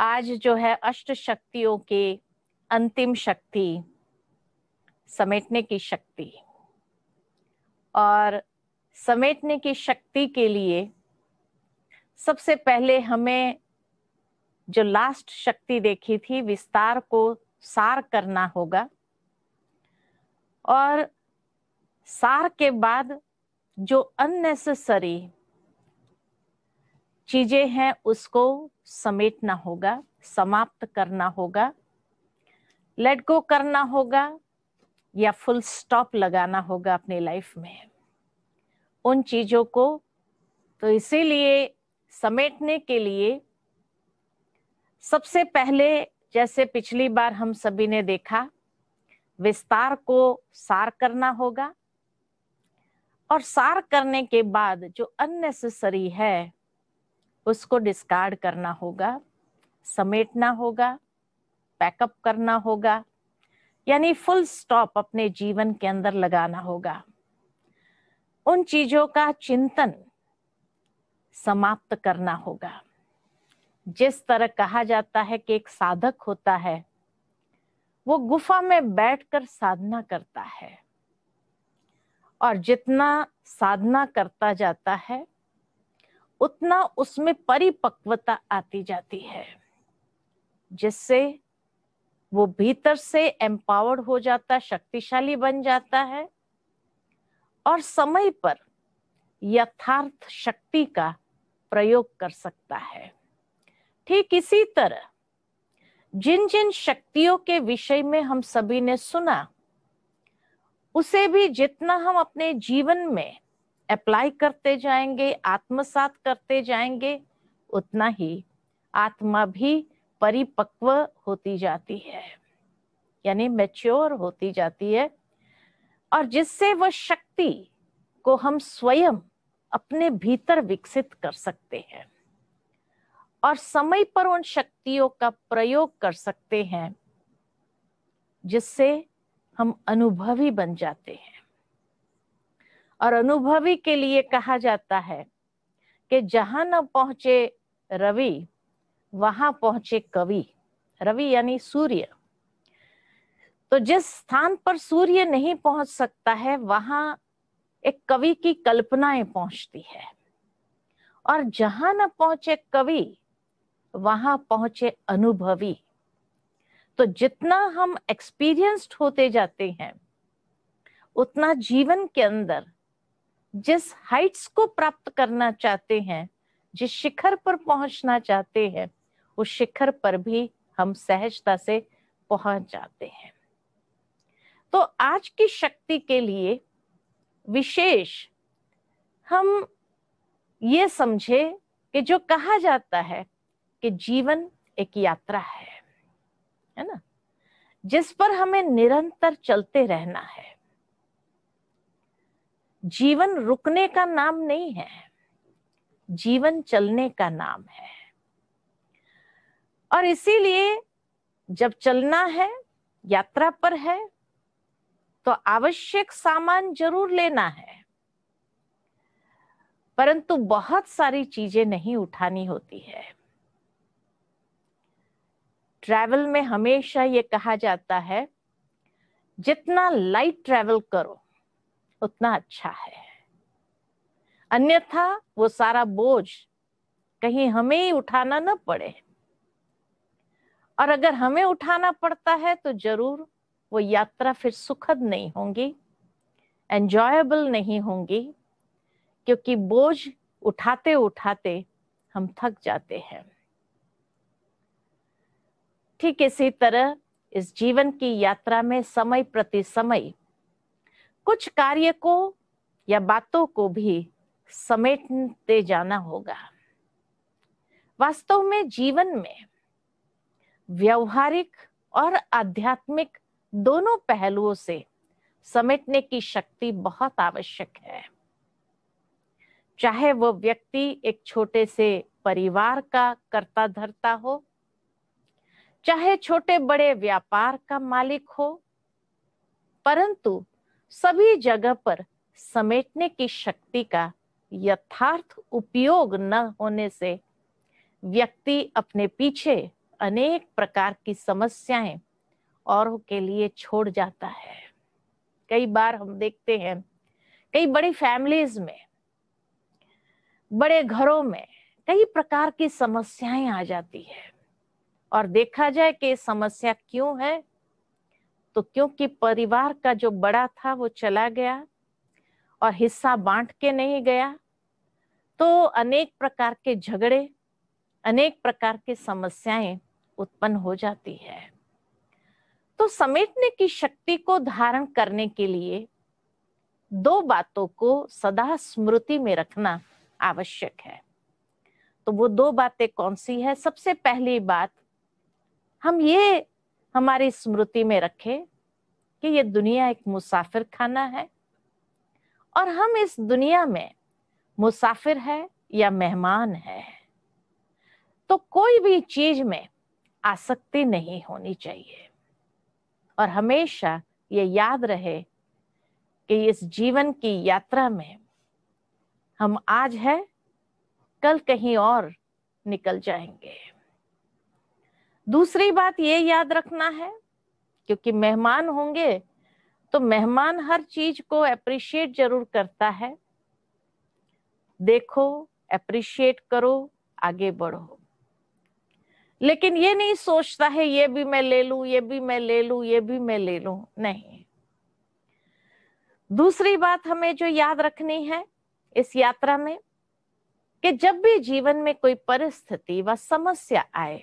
आज जो है अष्ट शक्तियों के अंतिम शक्ति समेटने की शक्ति और समेटने की शक्ति के लिए सबसे पहले हमें जो लास्ट शक्ति देखी थी विस्तार को सार करना होगा और सार के बाद जो अननेसेसरी चीजें हैं उसको समेटना होगा समाप्त करना होगा लेट गो करना होगा या फुल स्टॉप लगाना होगा अपनी लाइफ में उन चीजों को तो इसीलिए समेटने के लिए सबसे पहले जैसे पिछली बार हम सभी ने देखा विस्तार को सार करना होगा और सार करने के बाद जो अननेसेसरी है उसको डिस्कार्ड करना होगा समेटना होगा पैकअप करना होगा यानी फुल स्टॉप अपने जीवन के अंदर लगाना होगा उन चीजों का चिंतन समाप्त करना होगा जिस तरह कहा जाता है कि एक साधक होता है वो गुफा में बैठकर साधना करता है और जितना साधना करता जाता है उतना उसमें परिपक्वता आती जाती है जिससे वो भीतर से एम्पावर्ड हो जाता शक्तिशाली बन जाता है और समय पर यथार्थ शक्ति का प्रयोग कर सकता है ठीक इसी तरह जिन जिन शक्तियों के विषय में हम सभी ने सुना उसे भी जितना हम अपने जीवन में अप्लाई करते जाएंगे आत्मसात करते जाएंगे उतना ही आत्मा भी परिपक्व होती जाती है यानी मैच्योर होती जाती है और जिससे वह शक्ति को हम स्वयं अपने भीतर विकसित कर सकते हैं और समय पर उन शक्तियों का प्रयोग कर सकते हैं जिससे हम अनुभवी बन जाते हैं और अनुभवी के लिए कहा जाता है कि जहां न पहुंचे रवि वहां पहुंचे कवि रवि यानी सूर्य तो जिस स्थान पर सूर्य नहीं पहुंच सकता है वहां एक कवि की कल्पनाएं पहुंचती है और जहां न पहुंचे कवि वहां पहुंचे अनुभवी तो जितना हम एक्सपीरियंस्ड होते जाते हैं उतना जीवन के अंदर जिस हाइट्स को प्राप्त करना चाहते हैं जिस शिखर पर पहुंचना चाहते हैं उस शिखर पर भी हम सहजता से पहुंच जाते हैं तो आज की शक्ति के लिए विशेष हम ये समझे कि जो कहा जाता है कि जीवन एक यात्रा है है ना जिस पर हमें निरंतर चलते रहना है जीवन रुकने का नाम नहीं है जीवन चलने का नाम है और इसीलिए जब चलना है यात्रा पर है तो आवश्यक सामान जरूर लेना है परंतु बहुत सारी चीजें नहीं उठानी होती है ट्रैवल में हमेशा ये कहा जाता है जितना लाइट ट्रैवल करो उतना अच्छा है अन्यथा वो सारा बोझ कहीं हमें ही उठाना ना पड़े और अगर हमें उठाना पड़ता है तो जरूर वो यात्रा फिर सुखद नहीं होंगी एंजॉयबल नहीं होंगी क्योंकि बोझ उठाते उठाते हम थक जाते हैं ठीक इसी तरह इस जीवन की यात्रा में समय प्रति समय कुछ कार्य को या बातों को भी समेटते जाना होगा वास्तव में जीवन में व्यवहारिक और आध्यात्मिक दोनों पहलुओं से समेटने की शक्ति बहुत आवश्यक है चाहे वो व्यक्ति एक छोटे से परिवार का कर्ता धरता हो चाहे छोटे बड़े व्यापार का मालिक हो परंतु सभी जगह पर समेटने की शक्ति का यथार्थ उपयोग न होने से व्यक्ति अपने पीछे अनेक प्रकार की समस्याएं औरों के लिए छोड़ जाता है कई बार हम देखते हैं कई बड़ी फैमिलीज में बड़े घरों में कई प्रकार की समस्याएं आ जाती है और देखा जाए कि समस्या क्यों है तो क्योंकि परिवार का जो बड़ा था वो चला गया और हिस्सा बांट के नहीं गया तो अनेक प्रकार के झगड़े अनेक प्रकार की समस्याएं उत्पन्न हो जाती है तो समेटने की शक्ति को धारण करने के लिए दो बातों को सदा स्मृति में रखना आवश्यक है तो वो दो बातें कौन सी है सबसे पहली बात हम ये हमारी स्मृति में रखे कि ये दुनिया एक मुसाफिर खाना है और हम इस दुनिया में मुसाफिर है या मेहमान है तो कोई भी चीज में आसक्ति नहीं होनी चाहिए और हमेशा ये याद रहे कि इस जीवन की यात्रा में हम आज है कल कहीं और निकल जाएंगे दूसरी बात ये याद रखना है क्योंकि मेहमान होंगे तो मेहमान हर चीज को अप्रिशिएट जरूर करता है देखो अप्रिशिएट करो आगे बढ़ो लेकिन ये नहीं सोचता है ये भी मैं ले लू ये भी मैं ले लू ये भी मैं ले लू नहीं दूसरी बात हमें जो याद रखनी है इस यात्रा में कि जब भी जीवन में कोई परिस्थिति व समस्या आए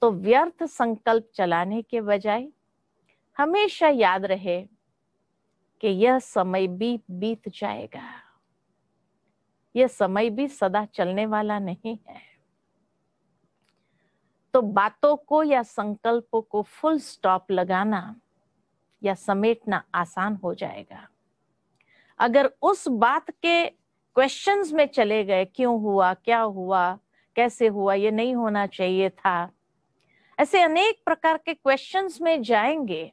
तो व्यर्थ संकल्प चलाने के बजाय हमेशा याद रहे कि यह समय भी बीत जाएगा यह समय भी सदा चलने वाला नहीं है तो बातों को या संकल्पों को फुल स्टॉप लगाना या समेटना आसान हो जाएगा अगर उस बात के क्वेश्चंस में चले गए क्यों हुआ क्या हुआ कैसे हुआ ये नहीं होना चाहिए था ऐसे अनेक प्रकार के क्वेश्चंस में जाएंगे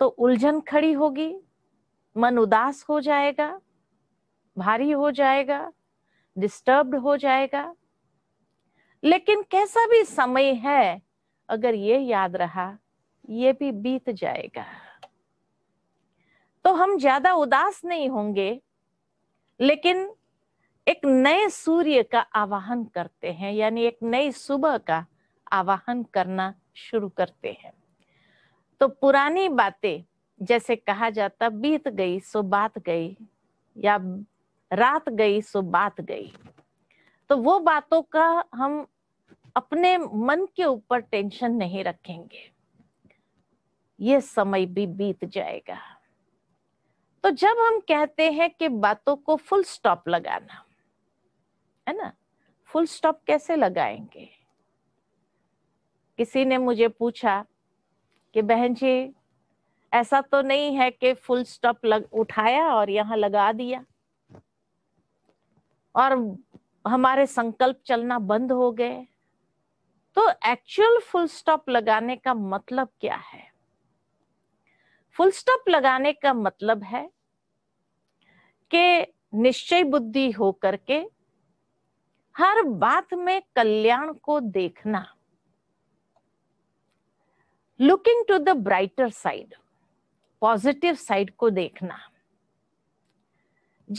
तो उलझन खड़ी होगी मन उदास हो जाएगा भारी हो जाएगा डिस्टर्ब्ड हो जाएगा लेकिन कैसा भी समय है अगर ये याद रहा ये भी बीत जाएगा तो हम ज्यादा उदास नहीं होंगे लेकिन एक नए सूर्य का आवाहन करते हैं यानी एक नई सुबह का आवाहन करना शुरू करते हैं तो पुरानी बातें जैसे कहा जाता बीत गई सो बात गई या रात गई सो बात गई तो वो बातों का हम अपने मन के ऊपर टेंशन नहीं रखेंगे ये समय भी बीत जाएगा तो जब हम कहते हैं कि बातों को फुल स्टॉप लगाना है ना फुल स्टॉप कैसे लगाएंगे किसी ने मुझे पूछा कि बहन जी ऐसा तो नहीं है कि फुल स्टॉप लग उठाया और यहाँ लगा दिया और हमारे संकल्प चलना बंद हो गए तो एक्चुअल फुल स्टॉप लगाने का मतलब क्या है फुल स्टॉप लगाने का मतलब है कि निश्चय बुद्धि होकर के हर बात में कल्याण को देखना looking to the brighter side positive side को देखना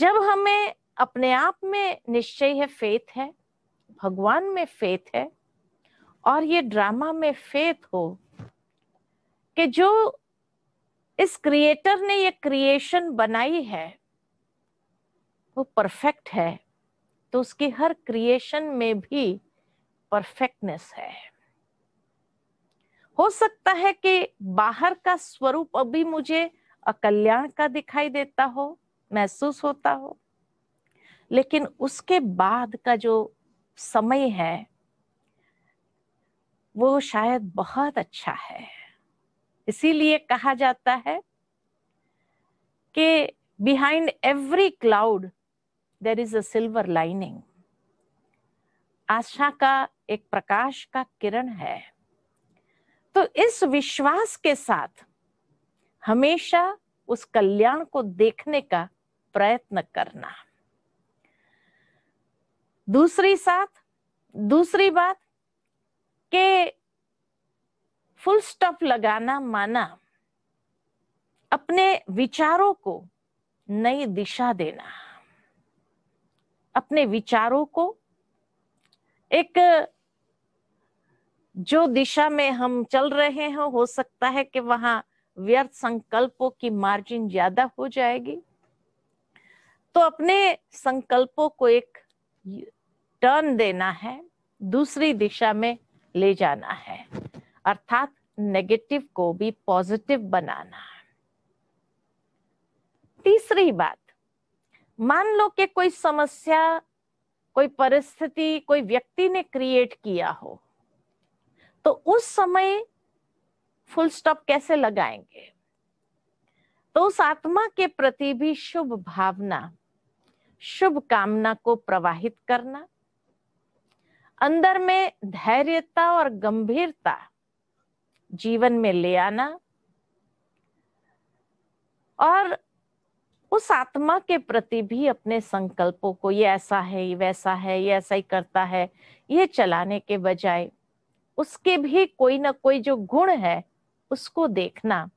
जब हमें अपने आप में निश्चय है फेथ है भगवान में फेथ है और ये ड्रामा में फेथ हो कि जो इस क्रिएटर ने ये क्रिएशन बनाई है वो परफेक्ट है तो उसकी हर क्रिएशन में भी परफेक्टनेस है हो सकता है कि बाहर का स्वरूप अभी मुझे अकल्याण का दिखाई देता हो महसूस होता हो लेकिन उसके बाद का जो समय है वो शायद बहुत अच्छा है इसीलिए कहा जाता है कि behind every cloud there is a silver lining आशा का एक प्रकाश का किरण है तो इस विश्वास के साथ हमेशा उस कल्याण को देखने का प्रयत्न करना दूसरी साथ दूसरी बात के फुल स्टॉप लगाना माना अपने विचारों को नई दिशा देना अपने विचारों को एक जो दिशा में हम चल रहे हैं हो सकता है कि वहां व्यर्थ संकल्पों की मार्जिन ज्यादा हो जाएगी तो अपने संकल्पों को एक टर्न देना है दूसरी दिशा में ले जाना है अर्थात नेगेटिव को भी पॉजिटिव बनाना है तीसरी बात मान लो कि कोई समस्या कोई परिस्थिति कोई व्यक्ति ने क्रिएट किया हो तो उस समय फुल स्टॉप कैसे लगाएंगे तो उस आत्मा के प्रति भी शुभ भावना शुभ कामना को प्रवाहित करना अंदर में धैर्यता और गंभीरता जीवन में ले आना और उस आत्मा के प्रति भी अपने संकल्पों को ये ऐसा है ये वैसा है ये ऐसा ही करता है ये चलाने के बजाय उसके भी कोई ना कोई जो गुण है उसको देखना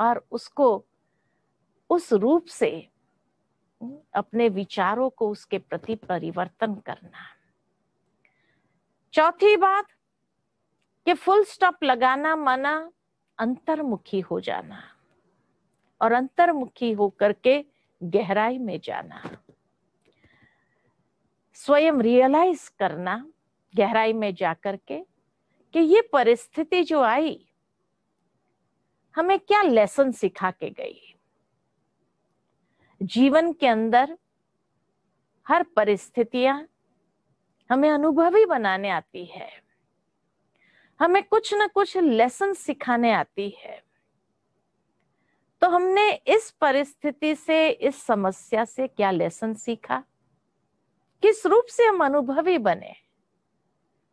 और उसको उस रूप से अपने विचारों को उसके प्रति परिवर्तन करना चौथी बात कि फुल स्टॉप लगाना माना अंतर्मुखी हो जाना और अंतर्मुखी होकर के गहराई में जाना स्वयं रियलाइज करना गहराई में जाकर के कि ये परिस्थिति जो आई हमें क्या लेसन सिखा के गई जीवन के अंदर हर परिस्थितियां हमें अनुभवी बनाने आती है हमें कुछ ना कुछ लेसन सिखाने आती है तो हमने इस परिस्थिति से इस समस्या से क्या लेसन सीखा किस रूप से हम अनुभवी बने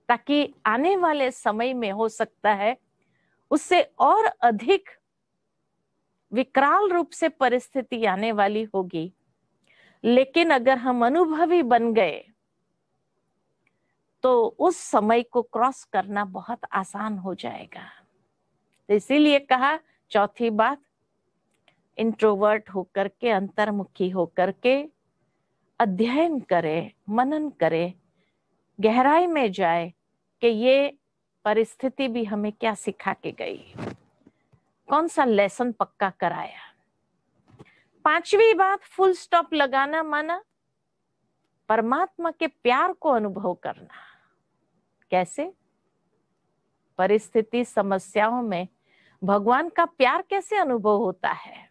ताकि आने वाले समय में हो सकता है उससे और अधिक विकराल रूप से परिस्थिति आने वाली होगी लेकिन अगर हम अनुभवी बन गए तो उस समय को क्रॉस करना बहुत आसान हो जाएगा तो इसीलिए कहा चौथी बात इंट्रोवर्ट होकर के अंतर्मुखी होकर के अध्ययन करे मनन करे गहराई में जाए कि ये परिस्थिति भी हमें क्या सिखा के गई कौन सा लेसन पक्का कराया पांचवी बात फुल स्टॉप लगाना माना परमात्मा के प्यार को अनुभव करना कैसे परिस्थिति समस्याओं में भगवान का प्यार कैसे अनुभव होता है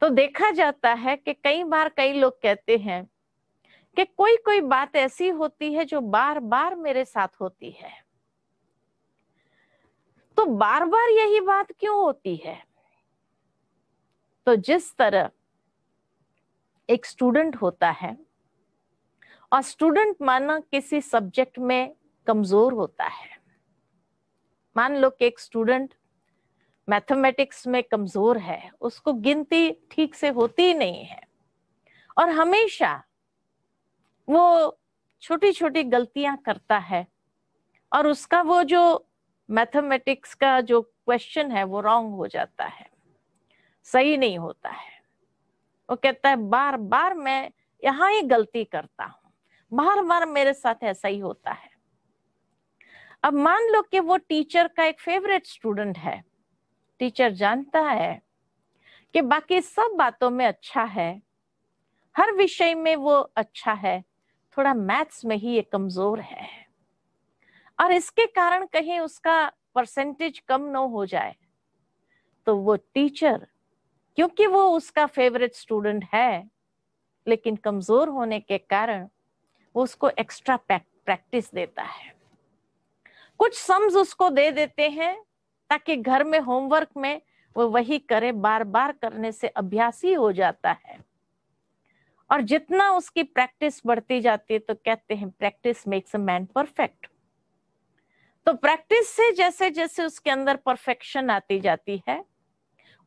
तो देखा जाता है कि कई बार कई लोग कहते हैं कि कोई कोई बात ऐसी होती है जो बार बार मेरे साथ होती है तो बार बार यही बात क्यों होती है तो जिस तरह एक स्टूडेंट होता है और स्टूडेंट माना किसी सब्जेक्ट में कमजोर होता है मान लो कि एक स्टूडेंट मैथमेटिक्स में कमजोर है उसको गिनती ठीक से होती ही नहीं है और हमेशा वो छोटी छोटी गलतियां करता है और उसका वो जो मैथमेटिक्स का जो क्वेश्चन है वो रॉन्ग हो जाता है सही नहीं होता है वो कहता है बार बार मैं यहाँ ही गलती करता हूँ बार बार मेरे साथ ऐसा ही होता है अब मान लो कि वो टीचर का एक फेवरेट स्टूडेंट है टीचर जानता है कि बाकी सब बातों में अच्छा है हर विषय में वो अच्छा है थोड़ा मैथ्स में ही ये कमजोर है और इसके कारण कहीं उसका परसेंटेज कम न हो जाए तो वो टीचर क्योंकि वो उसका फेवरेट स्टूडेंट है लेकिन कमजोर होने के कारण वो उसको एक्स्ट्रा प्रैक्टिस देता है कुछ सम्स उसको दे देते हैं ताकि घर में होमवर्क में वो वही करे बार बार करने से अभ्यास ही हो जाता है और जितना उसकी प्रैक्टिस बढ़ती जाती है तो कहते हैं practice makes a man perfect तो प्रैक्टिस से जैसे जैसे उसके अंदर परफेक्शन आती जाती है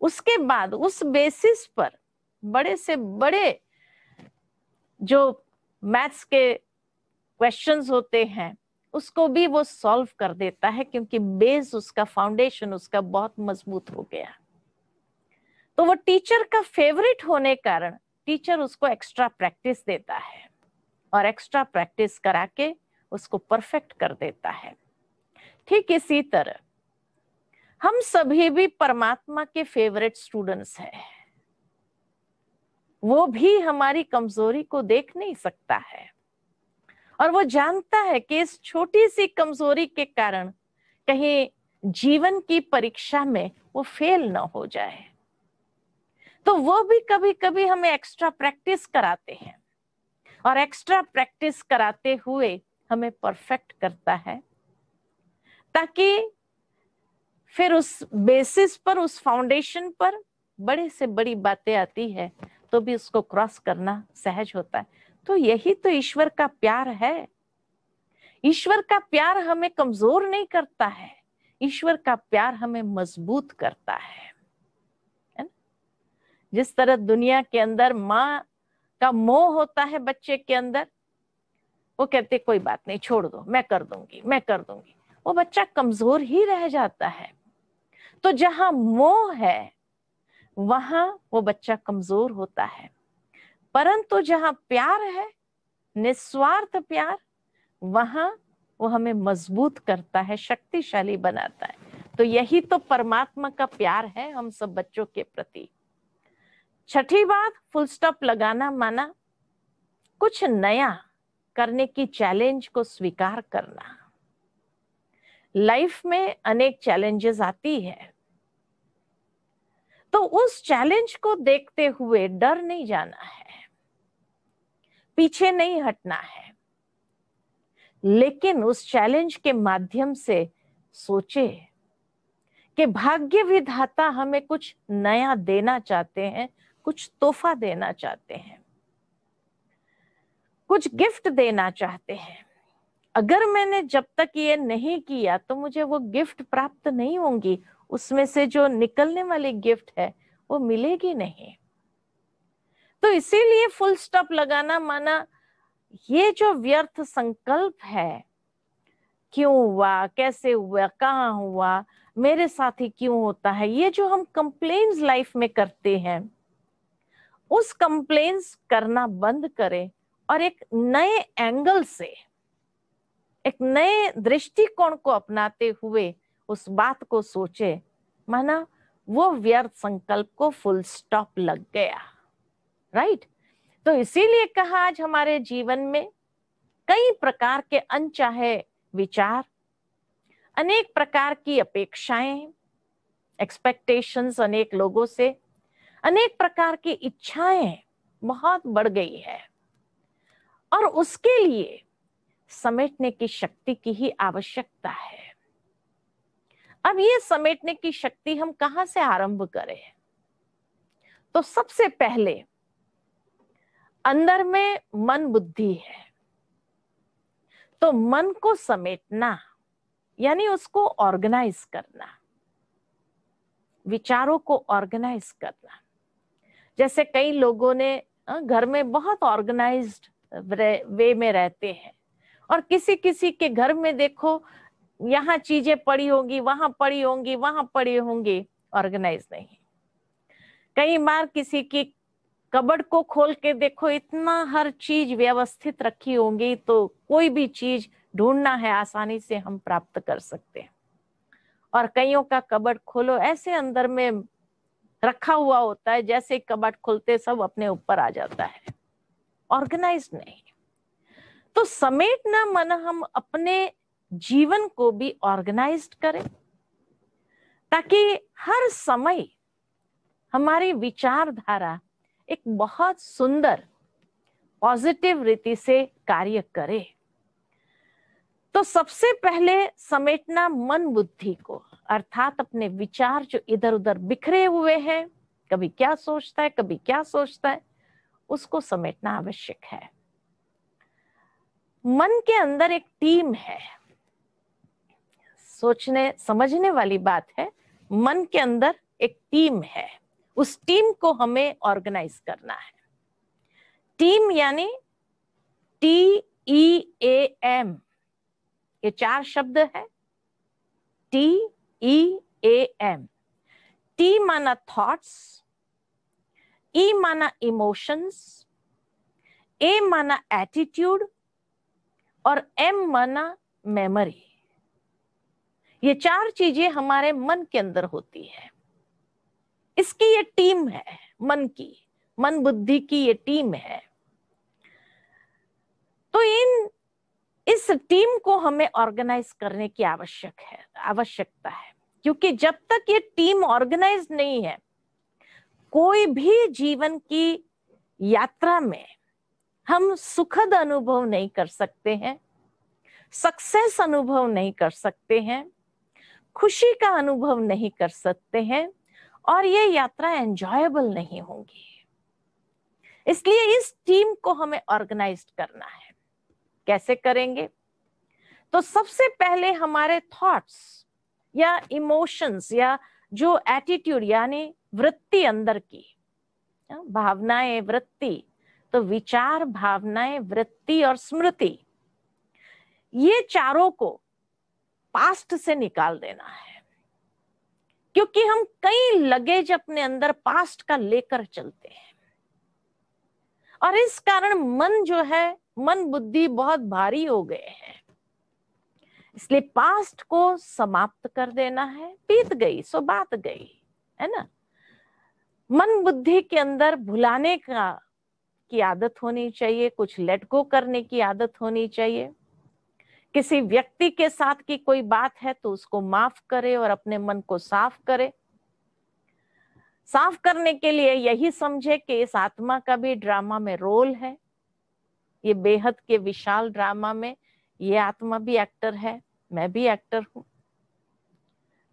उसके बाद उस बेसिस पर बड़े से बड़े जो मैथ्स के क्वेश्चंस होते हैं उसको भी वो सॉल्व कर देता है क्योंकि बेस उसका फाउंडेशन उसका बहुत मजबूत हो गया तो वो टीचर का फेवरेट होने कारण टीचर उसको एक्स्ट्रा प्रैक्टिस देता है और एक्स्ट्रा प्रैक्टिस करा के उसको परफेक्ट कर देता है ठीक इसी तरह हम सभी भी परमात्मा के फेवरेट स्टूडेंट्स हैं वो भी हमारी कमजोरी को देख नहीं सकता है और वो जानता है कि इस छोटी सी कमजोरी के कारण कहीं जीवन की परीक्षा में वो फेल ना हो जाए तो वो भी कभी कभी हमें एक्स्ट्रा प्रैक्टिस कराते हैं और एक्स्ट्रा प्रैक्टिस कराते हुए हमें परफेक्ट करता है ताकि फिर उस बेसिस पर उस फाउंडेशन पर बड़े से बड़ी बातें आती है तो भी उसको क्रॉस करना सहज होता है तो यही तो ईश्वर का प्यार है ईश्वर का प्यार हमें कमजोर नहीं करता है ईश्वर का प्यार हमें मजबूत करता है जिस तरह दुनिया के अंदर माँ का मोह होता है बच्चे के अंदर वो कहते कोई बात नहीं छोड़ दो मैं कर दूंगी मैं कर दूंगी वो बच्चा कमजोर ही रह जाता है तो जहां मोह है वहां वो बच्चा कमजोर होता है परंतु जहां प्यार है निस्वार्थ प्यार वहां वो हमें मजबूत करता है शक्तिशाली बनाता है तो यही तो परमात्मा का प्यार है हम सब बच्चों के प्रति छठी बात फुल स्टॉप लगाना माना कुछ नया करने की चैलेंज को स्वीकार करना लाइफ में अनेक चैलेंजेस आती है तो उस चैलेंज को देखते हुए डर नहीं जाना है पीछे नहीं हटना है लेकिन उस चैलेंज के माध्यम से सोचे कि भाग्य विधाता हमें कुछ नया देना चाहते हैं कुछ तोहफा देना चाहते हैं कुछ गिफ्ट देना चाहते हैं अगर मैंने जब तक ये नहीं किया तो मुझे वो गिफ्ट प्राप्त नहीं होंगी उसमें से जो निकलने वाली गिफ्ट है वो मिलेगी नहीं तो इसीलिए फुल स्टॉप लगाना माना ये जो व्यर्थ संकल्प है क्यों हुआ कैसे हुआ कहाँ हुआ मेरे साथ ही क्यों होता है ये जो हम कंप्लेन लाइफ में करते हैं उस कंप्लेन्स करना बंद करें और एक नए एंगल से एक नए दृष्टिकोण को अपनाते हुए उस बात को सोचे माना वो व्यर्थ संकल्प को फुल स्टॉप लग गया राइट तो इसीलिए कहा आज हमारे जीवन में कई प्रकार के अनचाहे विचार अनेक प्रकार की अपेक्षाएं एक्सपेक्टेशंस अनेक लोगों से अनेक प्रकार की इच्छाएं बहुत बढ़ गई है और उसके लिए समेटने की शक्ति की ही आवश्यकता है अब ये समेटने की शक्ति हम कहा से आरंभ करें तो सबसे पहले अंदर में मन बुद्धि है तो मन को समेटना यानी उसको ऑर्गेनाइज करना विचारों को ऑर्गेनाइज करना जैसे कई लोगों ने घर में बहुत ऑर्गेनाइज्ड वे में रहते हैं और किसी किसी के घर में देखो यहाँ चीजें पड़ी होंगी वहां पड़ी होंगी वहां पड़ी होंगी ऑर्गेनाइज नहीं कई बार किसी की कबड़ को खोल के देखो इतना हर चीज व्यवस्थित रखी होंगी तो कोई भी चीज ढूंढना है आसानी से हम प्राप्त कर सकते हैं और कईयों का कबड़ खोलो ऐसे अंदर में रखा हुआ होता है जैसे कबाट खुलते सब अपने ऊपर आ जाता है ऑर्गेनाइज नहीं तो समेटना मन हम अपने जीवन को भी ऑर्गेनाइज करें ताकि हर समय हमारी विचारधारा एक बहुत सुंदर पॉजिटिव रीति से कार्य करे तो सबसे पहले समेटना मन बुद्धि को अर्थात अपने विचार जो इधर उधर बिखरे हुए हैं कभी क्या सोचता है कभी क्या सोचता है उसको समेटना आवश्यक है मन के अंदर एक टीम है सोचने समझने वाली बात है मन के अंदर एक टीम है उस टीम को हमें ऑर्गेनाइज करना है टीम यानी टी ई एम ये चार शब्द है T E A M. T mana thoughts, E mana emotions, A mana attitude और M माना मेमोरी ये चार चीजें हमारे मन के अंदर होती है इसकी ये टीम है मन की मन बुद्धि की ये टीम है तो इन इस टीम को हमें ऑर्गेनाइज करने की आवश्यक है आवश्यकता है क्योंकि जब तक ये टीम ऑर्गेनाइज नहीं है कोई भी जीवन की यात्रा में हम सुखद अनुभव नहीं कर सकते हैं सक्सेस अनुभव नहीं कर सकते हैं खुशी का अनुभव नहीं कर सकते हैं और ये यात्रा एंजॉयबल नहीं होगी इसलिए इस टीम को हमें ऑर्गेनाइज करना है कैसे करेंगे तो सबसे पहले हमारे थॉट्स या इमोशंस या जो एटीट्यूड यानी वृत्ति अंदर की हाँ, भावनाएं वृत्ति तो विचार भावनाएं वृत्ति और स्मृति ये चारों को पास्ट से निकाल देना है क्योंकि हम कई लगेज अपने अंदर पास्ट का लेकर चलते हैं और इस कारण मन जो है मन बुद्धि बहुत भारी हो गए हैं इसलिए पास्ट को समाप्त कर देना है बीत गई सो बात गई है ना मन बुद्धि के अंदर भुलाने का की आदत होनी चाहिए कुछ लेट गो करने की आदत होनी चाहिए किसी व्यक्ति के साथ की कोई बात है तो उसको माफ करे और अपने मन को साफ करे साफ करने के लिए यही समझे कि इस आत्मा का भी ड्रामा में रोल है ये बेहद के विशाल ड्रामा में ये आत्मा भी एक्टर है मैं भी एक्टर हूं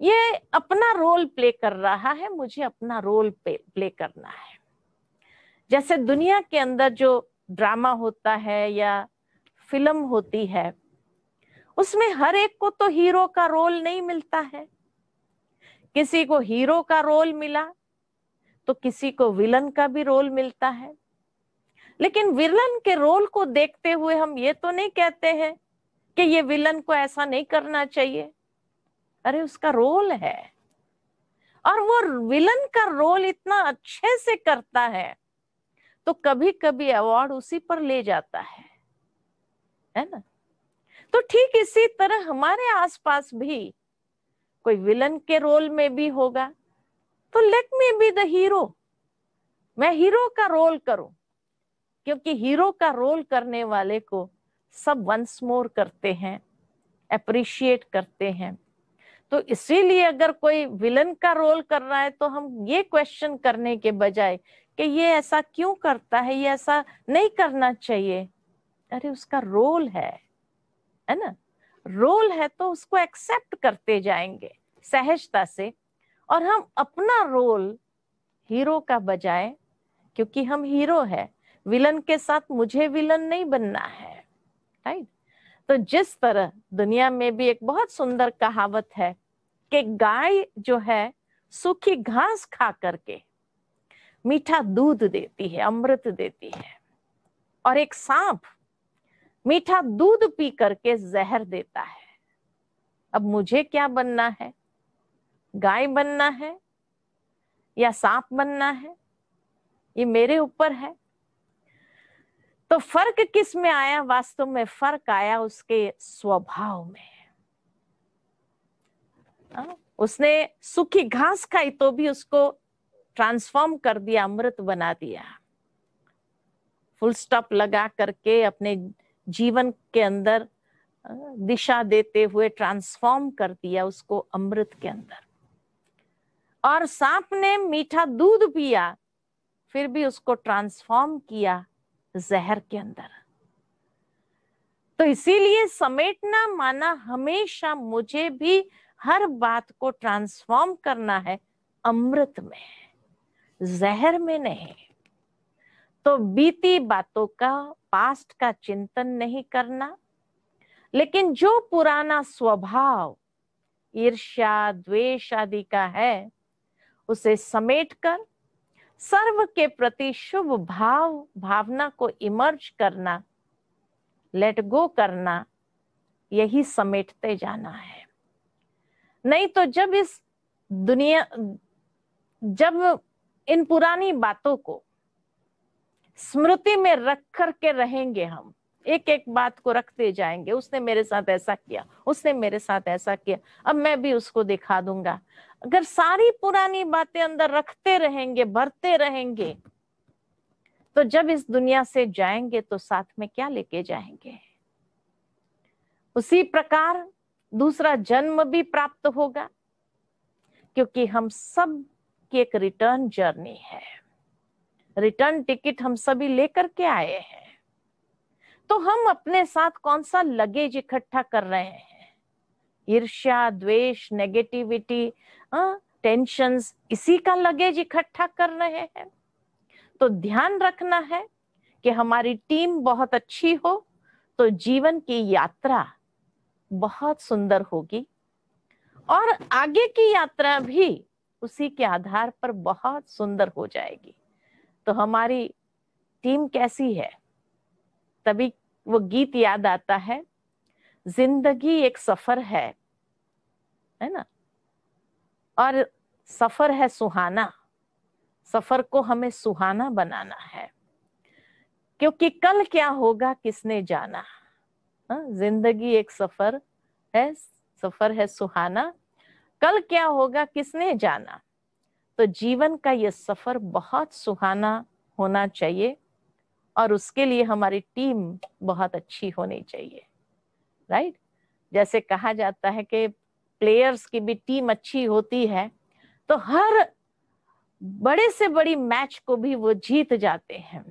ये अपना रोल प्ले कर रहा है मुझे अपना रोल प्ले करना है जैसे दुनिया के अंदर जो ड्रामा होता है या फिल्म होती है उसमें हर एक को तो हीरो का रोल नहीं मिलता है किसी को हीरो का रोल मिला तो किसी को विलन का भी रोल मिलता है लेकिन विलन के रोल को देखते हुए हम ये तो नहीं कहते हैं कि ये विलन को ऐसा नहीं करना चाहिए अरे उसका रोल है और वो विलन का रोल इतना अच्छे से करता है तो कभी कभी अवार्ड उसी पर ले जाता है है ना तो ठीक इसी तरह हमारे आसपास भी कोई विलन के रोल में भी होगा तो let me be the hero मैं हीरो का रोल करूं क्योंकि हीरो का रोल करने वाले को सब वंस मोर करते हैं अप्रिशिएट करते हैं तो इसीलिए अगर कोई विलन का रोल कर रहा है तो हम ये क्वेश्चन करने के बजाय कि ये ऐसा क्यों करता है ये ऐसा नहीं करना चाहिए अरे उसका रोल है है ना रोल है तो उसको एक्सेप्ट करते जाएंगे सहजता से और हम अपना रोल हीरो का बजाय क्योंकि हम हीरो है विलन के साथ मुझे विलन नहीं बनना है राइट तो जिस तरह दुनिया में भी एक बहुत सुंदर कहावत है कि गाय जो है सूखी घास खा करके मीठा दूध देती है अमृत देती है और एक सांप मीठा दूध पी करके जहर देता है अब मुझे क्या बनना है गाय बनना है या सांप बनना है ये मेरे ऊपर है तो फर्क किस में आया वास्तव में फर्क आया उसके स्वभाव में आ? हाँ, उसने सूखी घास खाई तो भी उसको ट्रांसफॉर्म कर दिया अमृत बना दिया फुल स्टॉप लगा करके अपने जीवन के अंदर हाँ, दिशा देते हुए ट्रांसफॉर्म कर दिया उसको अमृत के अंदर और सांप ने मीठा दूध पिया फिर भी उसको ट्रांसफॉर्म किया जहर के अंदर तो इसीलिए समेटना माना हमेशा मुझे भी हर बात को ट्रांसफॉर्म करना है अमृत में जहर में नहीं तो बीती बातों का पास्ट का चिंतन नहीं करना लेकिन जो पुराना स्वभाव ईर्ष्या द्वेष आदि का है उसे समेट कर सर्व के प्रति शुभ भाव भावना को इमर्ज करना लेट गो करना यही समेटते जाना है नहीं तो जब इस दुनिया जब इन पुरानी बातों को स्मृति में रख कर के रहेंगे हम एक एक बात को रखते जाएंगे उसने मेरे साथ ऐसा किया उसने मेरे साथ ऐसा किया अब मैं भी उसको दिखा दूंगा अगर सारी पुरानी बातें अंदर रखते रहेंगे भरते रहेंगे तो जब इस दुनिया से जाएंगे तो साथ में क्या लेके जाएंगे उसी प्रकार दूसरा जन्म भी प्राप्त होगा क्योंकि हम सब की एक रिटर्न जर्नी है रिटर्न टिकट हम सभी लेकर के आए हैं तो हम अपने साथ कौन सा लगेज इकट्ठा कर रहे हैं ईर्ष्या द्वेष नेगेटिविटी टेंशन हाँ, इसी का लगेज इकट्ठा कर रहे हैं तो ध्यान रखना है कि हमारी टीम बहुत अच्छी हो तो जीवन की यात्रा बहुत सुंदर होगी और आगे की यात्रा भी उसी के आधार पर बहुत सुंदर हो जाएगी तो हमारी टीम कैसी है तभी वो गीत याद आता है जिंदगी एक सफर है है ना और सफर है सुहाना सफर को हमें सुहाना बनाना है क्योंकि कल क्या होगा किसने जाना हाँ, जिंदगी एक सफर है सफर है सुहाना कल क्या होगा किसने जाना तो जीवन का यह सफर बहुत सुहाना होना चाहिए और उसके लिए हमारी टीम बहुत अच्छी होनी चाहिए राइट right? जैसे कहा जाता है कि प्लेयर्स की भी टीम अच्छी होती है तो हर बड़े से बड़ी मैच को भी वो जीत जाते हैं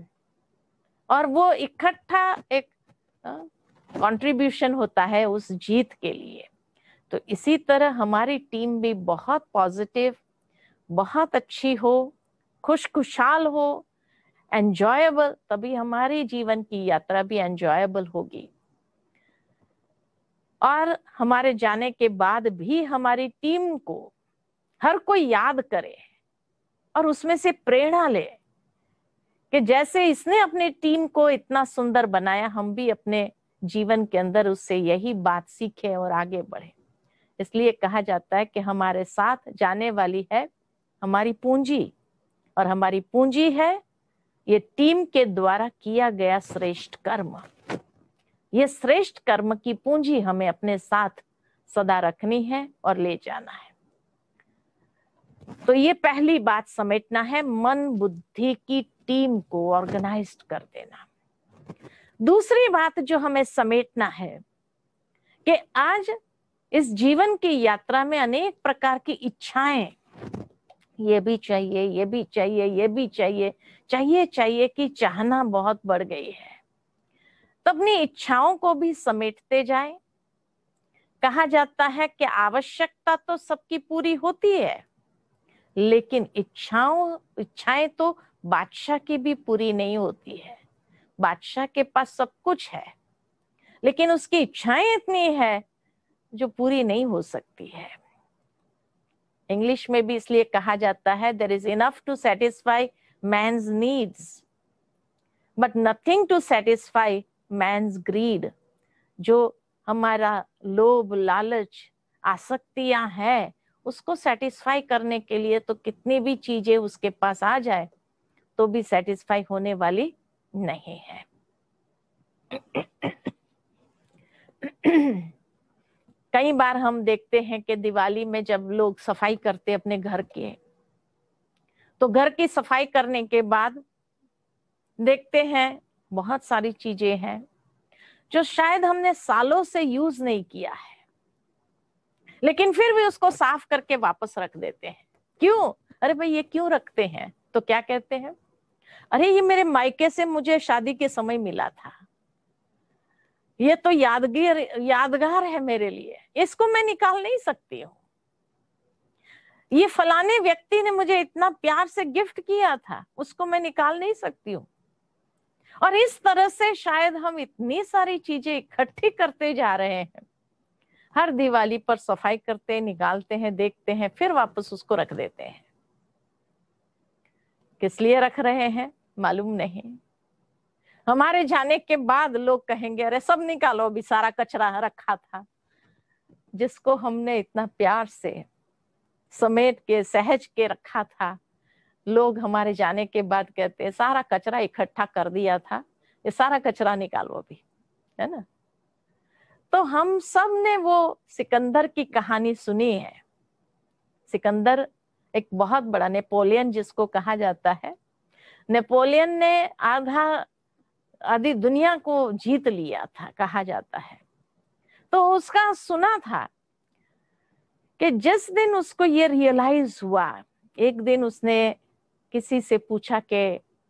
और वो इकट्ठा एक कंट्रीब्यूशन होता है उस जीत के लिए तो इसी तरह हमारी टीम भी बहुत पॉजिटिव बहुत अच्छी हो खुश खुशहाल हो एंजॉयबल तभी हमारी जीवन की यात्रा भी एंजॉयबल होगी और हमारे जाने के बाद भी हमारी टीम को हर कोई याद करे और उसमें से प्रेरणा ले कि जैसे इसने अपनी टीम को इतना सुंदर बनाया हम भी अपने जीवन के अंदर उससे यही बात सीखे और आगे बढ़े इसलिए कहा जाता है कि हमारे साथ जाने वाली है हमारी पूंजी और हमारी पूंजी है ये टीम के द्वारा किया गया श्रेष्ठ कर्म ये श्रेष्ठ कर्म की पूंजी हमें अपने साथ सदा रखनी है और ले जाना है तो ये पहली बात समेटना है मन बुद्धि की टीम को ऑर्गेनाइज कर देना दूसरी बात जो हमें समेटना है कि आज इस जीवन की यात्रा में अनेक प्रकार की इच्छाएं ये भी चाहिए ये भी चाहिए ये भी चाहिए चाहिए चाहिए कि चाहना बहुत बढ़ गई है तो अपनी इच्छाओं को भी समेटते जाए कहा जाता है कि आवश्यकता तो सबकी पूरी होती है लेकिन इच्छाओं इच्छाएं तो बादशाह की भी पूरी नहीं होती है बादशाह के पास सब कुछ है लेकिन उसकी इच्छाएं इतनी है जो पूरी नहीं हो सकती है इंग्लिश में भी इसलिए कहा जाता है there is enough to satisfy man's needs but nothing to satisfy man's greed जो हमारा लोभ लालच आसक्तियां हैं उसको सेटिस्फाई करने के लिए तो कितनी भी चीजें उसके पास आ जाए तो भी सेटिस्फाई होने वाली नहीं है कई बार हम देखते हैं कि दिवाली में जब लोग सफाई करते अपने घर के तो घर की सफाई करने के बाद देखते हैं बहुत सारी चीजें हैं जो शायद हमने सालों से यूज नहीं किया है लेकिन फिर भी उसको साफ करके वापस रख देते हैं क्यों अरे भाई ये क्यों रखते हैं तो क्या कहते हैं अरे ये मेरे मायके से मुझे शादी के समय मिला था ये तो यादगीर यादगार है मेरे लिए इसको मैं निकाल नहीं सकती हूँ ये फलाने व्यक्ति ने मुझे इतना प्यार से गिफ्ट किया था उसको मैं निकाल नहीं सकती हूँ और इस तरह से शायद हम इतनी सारी चीजें इकट्ठी करते जा रहे हैं हर दिवाली पर सफाई करते निकालते हैं देखते हैं फिर वापस उसको रख देते हैं किस लिए रख रहे हैं मालूम नहीं हमारे जाने के बाद लोग कहेंगे अरे सब निकालो अभी सारा कचरा रखा था जिसको हमने इतना प्यार से समेट के सहज के रखा था लोग हमारे जाने के बाद कहते हैं सारा कचरा इकट्ठा कर दिया था ये सारा कचरा निकालो अभी है ना तो हम सब ने वो सिकंदर की कहानी सुनी है सिकंदर एक बहुत बड़ा नेपोलियन जिसको कहा जाता है नेपोलियन ने आधा आदि दुनिया को जीत लिया था कहा जाता है तो उसका सुना था कि जिस दिन उसको ये रियलाइज हुआ एक दिन उसने किसी से पूछा कि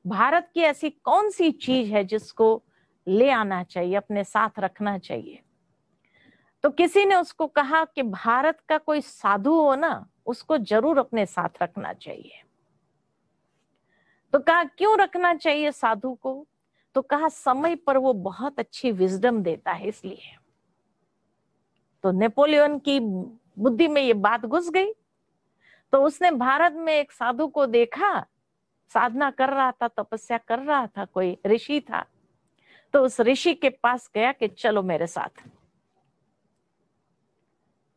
भारत की ऐसी कौन सी चीज है जिसको ले आना चाहिए अपने साथ रखना चाहिए तो किसी ने उसको कहा कि भारत का कोई साधु हो ना उसको जरूर अपने साथ रखना चाहिए तो कहा क्यों रखना चाहिए साधु को तो कहा समय पर वो बहुत अच्छी विजडम देता है इसलिए तो नेपोलियन की बुद्धि में ये बात घुस गई तो उसने भारत में एक साधु को देखा साधना कर रहा था तपस्या कर रहा था कोई ऋषि था तो उस ऋषि के पास गया कि चलो मेरे साथ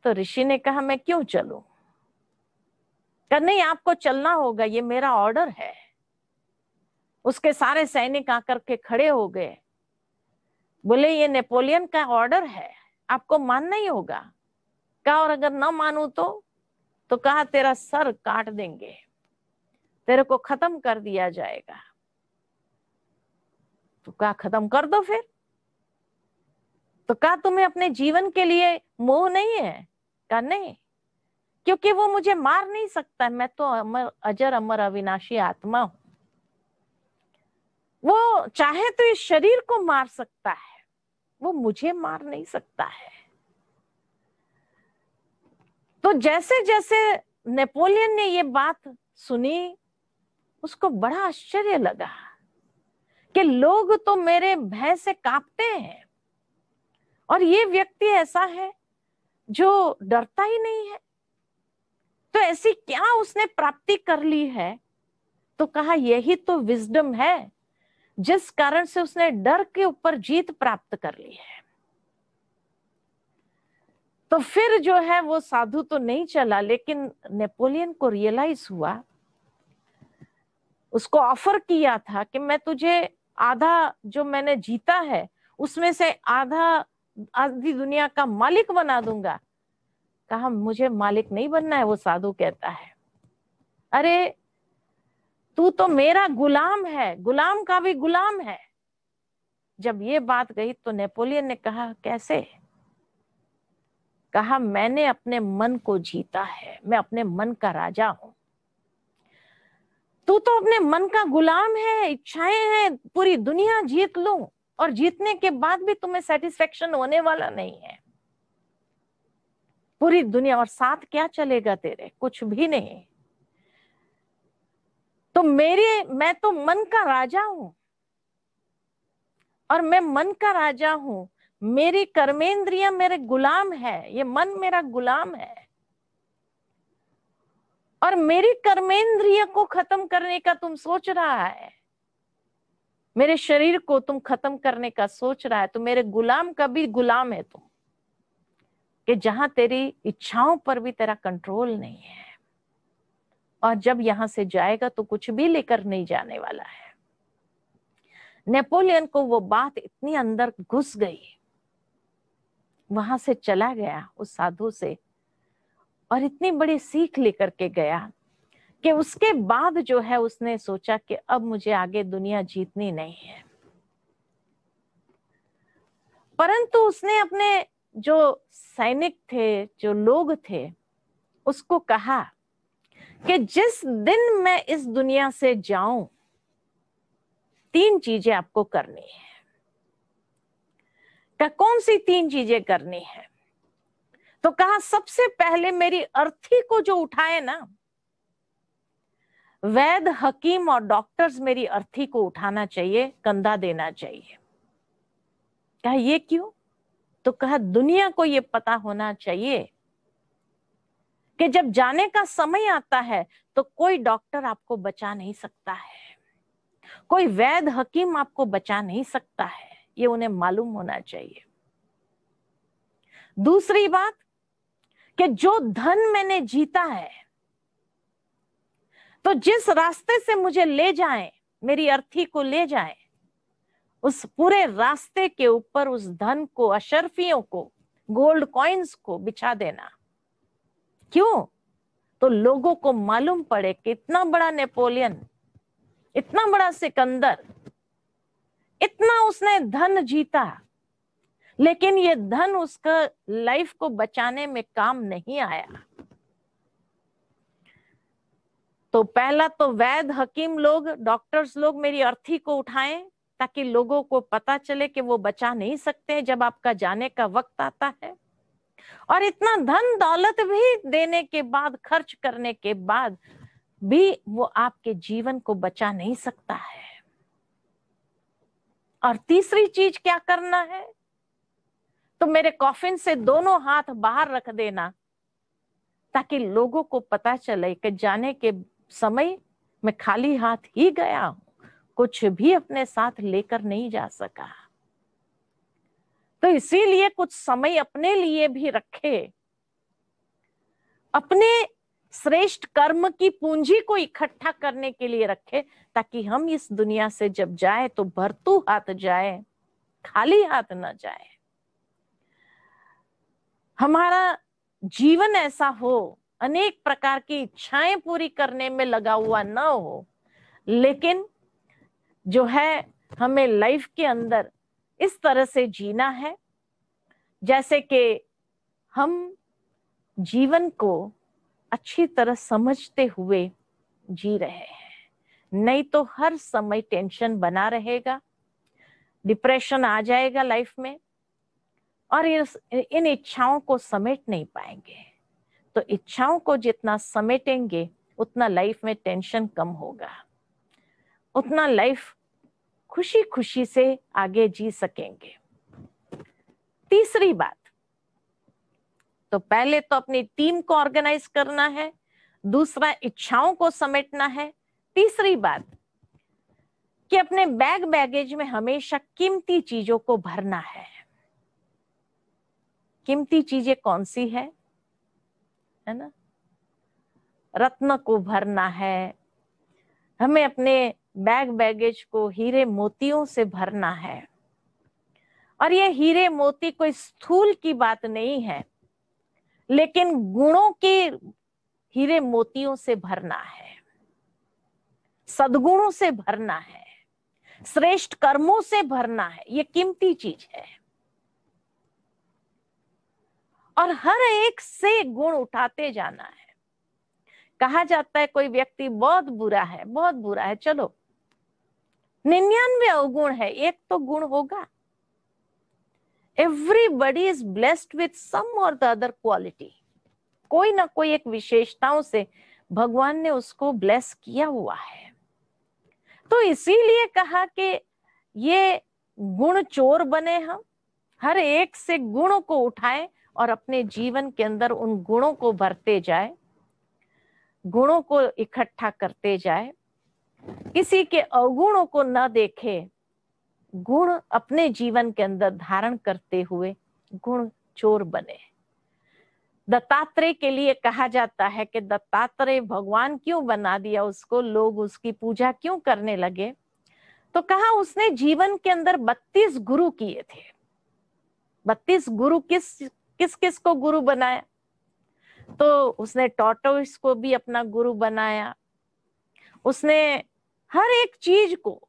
तो ऋषि ने कहा मैं क्यों चलू नहीं आपको चलना होगा ये मेरा ऑर्डर है उसके सारे सैनिक आकर के खड़े हो गए बोले ये नेपोलियन का ऑर्डर है आपको मानना ही होगा कहा और अगर ना मानू तो तो कहा तेरा सर काट देंगे तेरे को खत्म कर दिया जाएगा तो कहा खत्म कर दो फिर तो कहा तुम्हें अपने जीवन के लिए मोह नहीं है कहा नहीं क्योंकि वो मुझे मार नहीं सकता मैं तो अमर अजर अमर अविनाशी आत्मा हूं वो चाहे तो इस शरीर को मार सकता है वो मुझे मार नहीं सकता है तो जैसे जैसे नेपोलियन ने ये बात सुनी उसको बड़ा आश्चर्य लगा कि लोग तो मेरे भय से कांपते हैं और ये व्यक्ति ऐसा है जो डरता ही नहीं है तो ऐसी क्या उसने प्राप्ति कर ली है तो कहा यही तो विजडम है जिस कारण से उसने डर के ऊपर जीत प्राप्त कर ली है तो फिर जो है वो साधु तो नहीं चला लेकिन नेपोलियन को रियलाइज हुआ उसको ऑफर किया था कि मैं तुझे आधा जो मैंने जीता है उसमें से आधा आधी दुनिया का मालिक बना दूंगा कहा मुझे मालिक नहीं बनना है वो साधु कहता है अरे तू तो मेरा गुलाम है गुलाम का भी गुलाम है जब ये बात गई तो नेपोलियन ने कहा कैसे कहा मैंने अपने मन को जीता है मैं अपने मन का राजा हूं तू तो अपने मन का गुलाम है इच्छाएं हैं पूरी दुनिया जीत लू और जीतने के बाद भी तुम्हें सेटिस्फेक्शन होने वाला नहीं है पूरी दुनिया और साथ क्या चलेगा तेरे कुछ भी नहीं तो मेरे मैं तो मन का राजा हूं और मैं मन का राजा हूं मेरी कर्मेंद्रिया मेरे गुलाम है ये मन मेरा गुलाम है और मेरी कर्मेंद्रिय को खत्म करने का तुम सोच रहा है मेरे शरीर को तुम खत्म करने का सोच रहा है तो मेरे गुलाम का भी गुलाम है तुम कि जहां तेरी इच्छाओं पर भी तेरा कंट्रोल नहीं है और जब यहां से जाएगा तो कुछ भी लेकर नहीं जाने वाला है नेपोलियन को वो बात इतनी अंदर घुस गई वहां से चला गया उस साधु से और इतनी बड़ी सीख लेकर के गया कि उसके बाद जो है उसने सोचा कि अब मुझे आगे दुनिया जीतनी नहीं है परंतु उसने अपने जो सैनिक थे जो लोग थे उसको कहा कि जिस दिन मैं इस दुनिया से जाऊं तीन चीजें आपको करनी है का कौन सी तीन चीजें करनी है तो कहा सबसे पहले मेरी अर्थी को जो उठाए ना वैद हकीम और डॉक्टर्स मेरी अर्थी को उठाना चाहिए कंधा देना चाहिए कहा ये क्यों तो कहा दुनिया को ये पता होना चाहिए कि जब जाने का समय आता है तो कोई डॉक्टर आपको बचा नहीं सकता है कोई वैध हकीम आपको बचा नहीं सकता है ये उन्हें मालूम होना चाहिए दूसरी बात कि जो धन मैंने जीता है तो जिस रास्ते से मुझे ले जाए मेरी अर्थी को ले जाए उस पूरे रास्ते के ऊपर उस धन को अशरफियों को गोल्ड कॉइन्स को बिछा देना क्यों तो लोगों को मालूम पड़े कि इतना बड़ा नेपोलियन इतना बड़ा सिकंदर इतना उसने धन जीता लेकिन ये धन उसका लाइफ को बचाने में काम नहीं आया तो पहला तो वैद हकीम लोग डॉक्टर्स लोग मेरी अर्थी को उठाएं ताकि लोगों को पता चले कि वो बचा नहीं सकते जब आपका जाने का वक्त आता है और इतना धन दौलत भी देने के बाद खर्च करने के बाद भी वो आपके जीवन को बचा नहीं सकता है और तीसरी चीज क्या करना है तो मेरे कॉफिन से दोनों हाथ बाहर रख देना ताकि लोगों को पता चले कि जाने के समय मैं खाली हाथ ही गया हूं कुछ भी अपने साथ लेकर नहीं जा सका तो इसीलिए कुछ समय अपने लिए भी रखे अपने श्रेष्ठ कर्म की पूंजी को इकट्ठा करने के लिए रखे ताकि हम इस दुनिया से जब जाए तो भरतू हाथ जाए खाली हाथ ना जाए हमारा जीवन ऐसा हो अनेक प्रकार की इच्छाएं पूरी करने में लगा हुआ ना हो लेकिन जो है हमें लाइफ के अंदर इस तरह से जीना है जैसे कि हम जीवन को अच्छी तरह समझते हुए जी रहे हैं नहीं तो हर समय टेंशन बना रहेगा डिप्रेशन आ जाएगा लाइफ में और इन इच्छाओं को समेट नहीं पाएंगे तो इच्छाओं को जितना समेटेंगे उतना लाइफ में टेंशन कम होगा उतना लाइफ खुशी खुशी से आगे जी सकेंगे तीसरी बात तो पहले तो अपनी टीम को ऑर्गेनाइज करना है दूसरा इच्छाओं को समेटना है तीसरी बात कि अपने बैग बैगेज में हमेशा कीमती चीजों को भरना है कीमती चीजें कौन सी है है ना रत्न को भरना है हमें अपने बैग बैगेज को हीरे मोतियों से भरना है और ये हीरे मोती कोई स्थूल की बात नहीं है लेकिन गुणों के हीरे मोतियों से भरना है सदगुणों से भरना है श्रेष्ठ कर्मों से भरना है ये कीमती चीज है और हर एक से गुण उठाते जाना है कहा जाता है कोई व्यक्ति बहुत बुरा है बहुत बुरा है चलो निन्यानवे अवगुण है एक तो गुण होगा everybody is blessed with some और द अदर क्वालिटी कोई ना कोई एक विशेषताओं से भगवान ने उसको ब्लेस किया हुआ है तो इसीलिए कहा कि ये गुण चोर बने हम हर एक से गुणों को उठाएं और अपने जीवन के अंदर उन गुणों को भरते जाए गुणों को इकट्ठा करते जाए किसी के अवगुणों को न देखे गुण अपने जीवन के अंदर धारण करते हुए गुण चोर बने दत्तात्रेय के लिए कहा जाता है कि दत्तात्रेय भगवान क्यों बना दिया उसको लोग उसकी पूजा क्यों करने लगे तो कहा उसने जीवन के अंदर बत्तीस गुरु किए थे बत्तीस गुरु किस किस किस को गुरु बनाया तो उसने टोटो को भी अपना गुरु बनाया उसने हर एक चीज को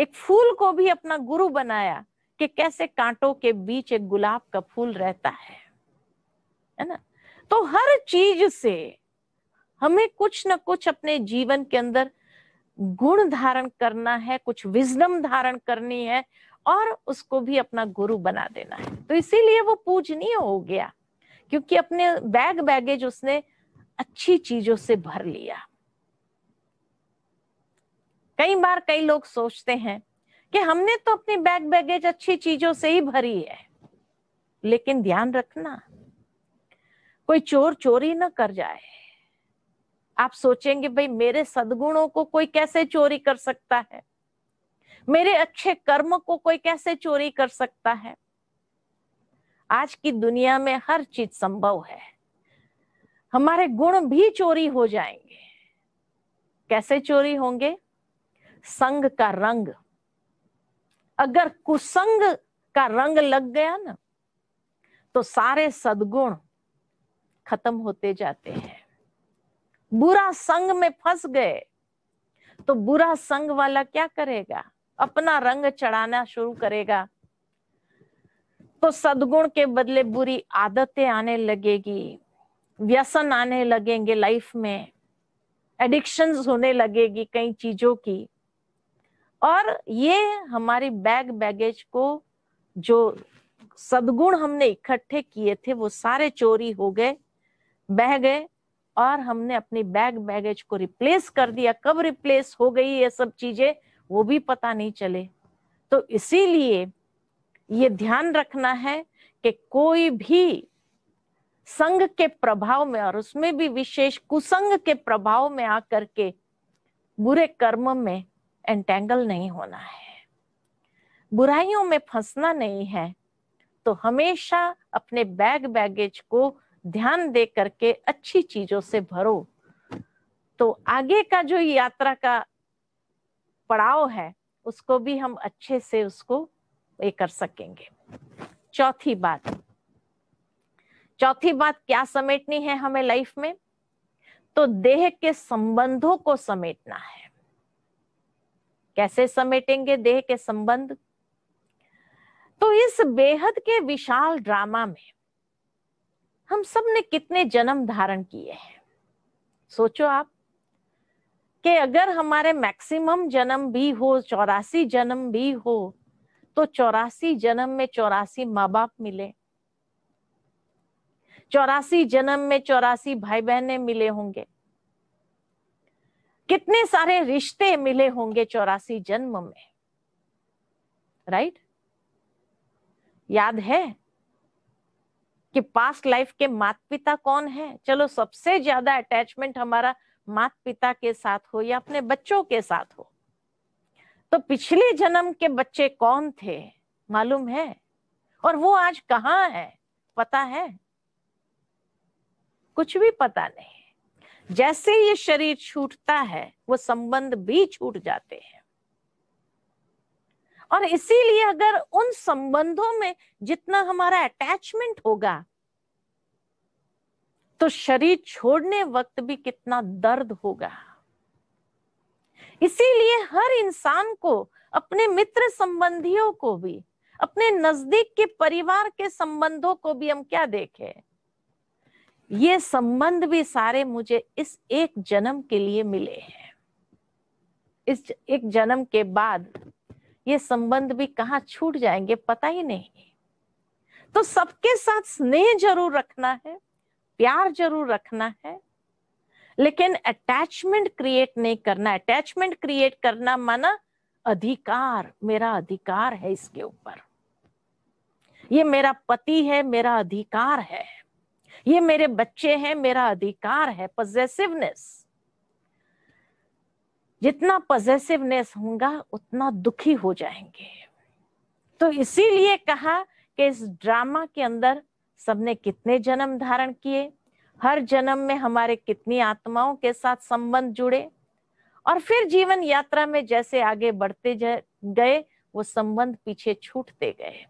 एक फूल को भी अपना गुरु बनाया कि कैसे कांटों के बीच एक गुलाब का फूल रहता है है ना तो हर चीज से हमें कुछ ना कुछ अपने जीवन के अंदर गुण धारण करना है कुछ विजडम धारण करनी है और उसको भी अपना गुरु बना देना है तो इसीलिए वो पूजनीय हो गया क्योंकि अपने बैग बैगेज उसने अच्छी चीजों से भर लिया कई बार कई लोग सोचते हैं कि हमने तो अपनी बैग बैगेज अच्छी चीजों से ही भरी है लेकिन ध्यान रखना कोई चोर चोरी ना कर जाए आप सोचेंगे भाई मेरे सदगुणों को कोई कैसे चोरी कर सकता है मेरे अच्छे कर्म को कोई कैसे चोरी कर सकता है आज की दुनिया में हर चीज संभव है हमारे गुण भी चोरी हो जाएंगे कैसे चोरी होंगे संग का रंग अगर कुसंग का रंग लग गया ना तो सारे सदगुण खत्म होते जाते हैं बुरा संग में फंस गए तो बुरा संग वाला क्या करेगा अपना रंग चढ़ाना शुरू करेगा तो सदगुण के बदले बुरी आदतें आने लगेगी व्यसन आने लगेंगे लाइफ में एडिक्शंस होने लगेगी कई चीजों की और ये हमारी बैग बैगेज को जो सदगुण हमने इकट्ठे किए थे वो सारे चोरी हो गए बह गए और हमने अपनी बैग बैगेज को रिप्लेस कर दिया कब रिप्लेस हो गई ये सब चीजें वो भी पता नहीं चले तो इसीलिए ये ध्यान रखना है कि कोई भी संघ के प्रभाव में और उसमें भी विशेष कुसंग के प्रभाव में आकर के बुरे कर्म में एंटेंगल नहीं होना है बुराइयों में फंसना नहीं है तो हमेशा अपने बैग बैगेज को ध्यान दे करके अच्छी चीजों से भरो तो आगे का जो यात्रा का पड़ाव है उसको भी हम अच्छे से उसको ये कर सकेंगे चौथी बात चौथी बात क्या समेटनी है हमें लाइफ में तो देह के संबंधों को समेटना है कैसे समेटेंगे देह के संबंध तो इस बेहद के विशाल ड्रामा में हम सब ने कितने जन्म धारण किए हैं सोचो आप कि अगर हमारे मैक्सिमम जन्म भी हो चौरासी जन्म भी हो तो चौरासी जन्म में चौरासी माँ बाप मिले चौरासी जन्म में चौरासी भाई बहने मिले होंगे कितने सारे रिश्ते मिले होंगे चौरासी जन्म में राइट right? याद है कि पास्ट लाइफ के माता पिता कौन है चलो सबसे ज्यादा अटैचमेंट हमारा मात पिता के साथ हो या अपने बच्चों के साथ हो तो पिछले जन्म के बच्चे कौन थे मालूम है और वो आज कहाँ है पता है कुछ भी पता नहीं जैसे ये शरीर छूटता है वो संबंध भी छूट जाते हैं और इसीलिए अगर उन संबंधों में जितना हमारा अटैचमेंट होगा तो शरीर छोड़ने वक्त भी कितना दर्द होगा इसीलिए हर इंसान को अपने मित्र संबंधियों को भी अपने नजदीक के परिवार के संबंधों को भी हम क्या देखें ये संबंध भी सारे मुझे इस एक जन्म के लिए मिले हैं इस एक जन्म के बाद ये संबंध भी कहाँ छूट जाएंगे पता ही नहीं तो सबके साथ स्नेह जरूर रखना है प्यार जरूर रखना है लेकिन अटैचमेंट क्रिएट नहीं करना अटैचमेंट क्रिएट करना माना अधिकार मेरा अधिकार है इसके ऊपर ये मेरा पति है मेरा अधिकार है ये मेरे बच्चे हैं मेरा अधिकार है पजेसिवनेस जितना पजेसिवनेस होगा उतना दुखी हो जाएंगे तो इसीलिए कहा कि इस ड्रामा के अंदर सबने कितने जन्म धारण किए हर जन्म में हमारे कितनी आत्माओं के साथ संबंध जुड़े और फिर जीवन यात्रा में जैसे आगे बढ़ते गए वो संबंध पीछे छूटते गए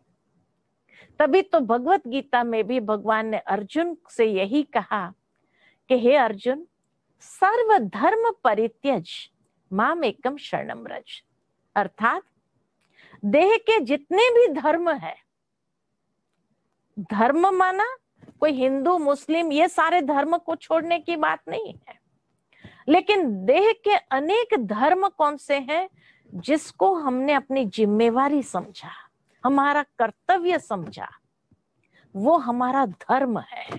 तभी तो भगवत गीता में भी भगवान ने अर्जुन से यही कहा कि हे अर्जुन सर्वधर्म परित्यज माम एकम शरणम रज अर्थात देह के जितने भी धर्म है धर्म माना कोई हिंदू मुस्लिम ये सारे धर्म को छोड़ने की बात नहीं है लेकिन देह के अनेक धर्म कौन से हैं जिसको हमने अपनी जिम्मेवारी समझा हमारा कर्तव्य समझा वो हमारा धर्म है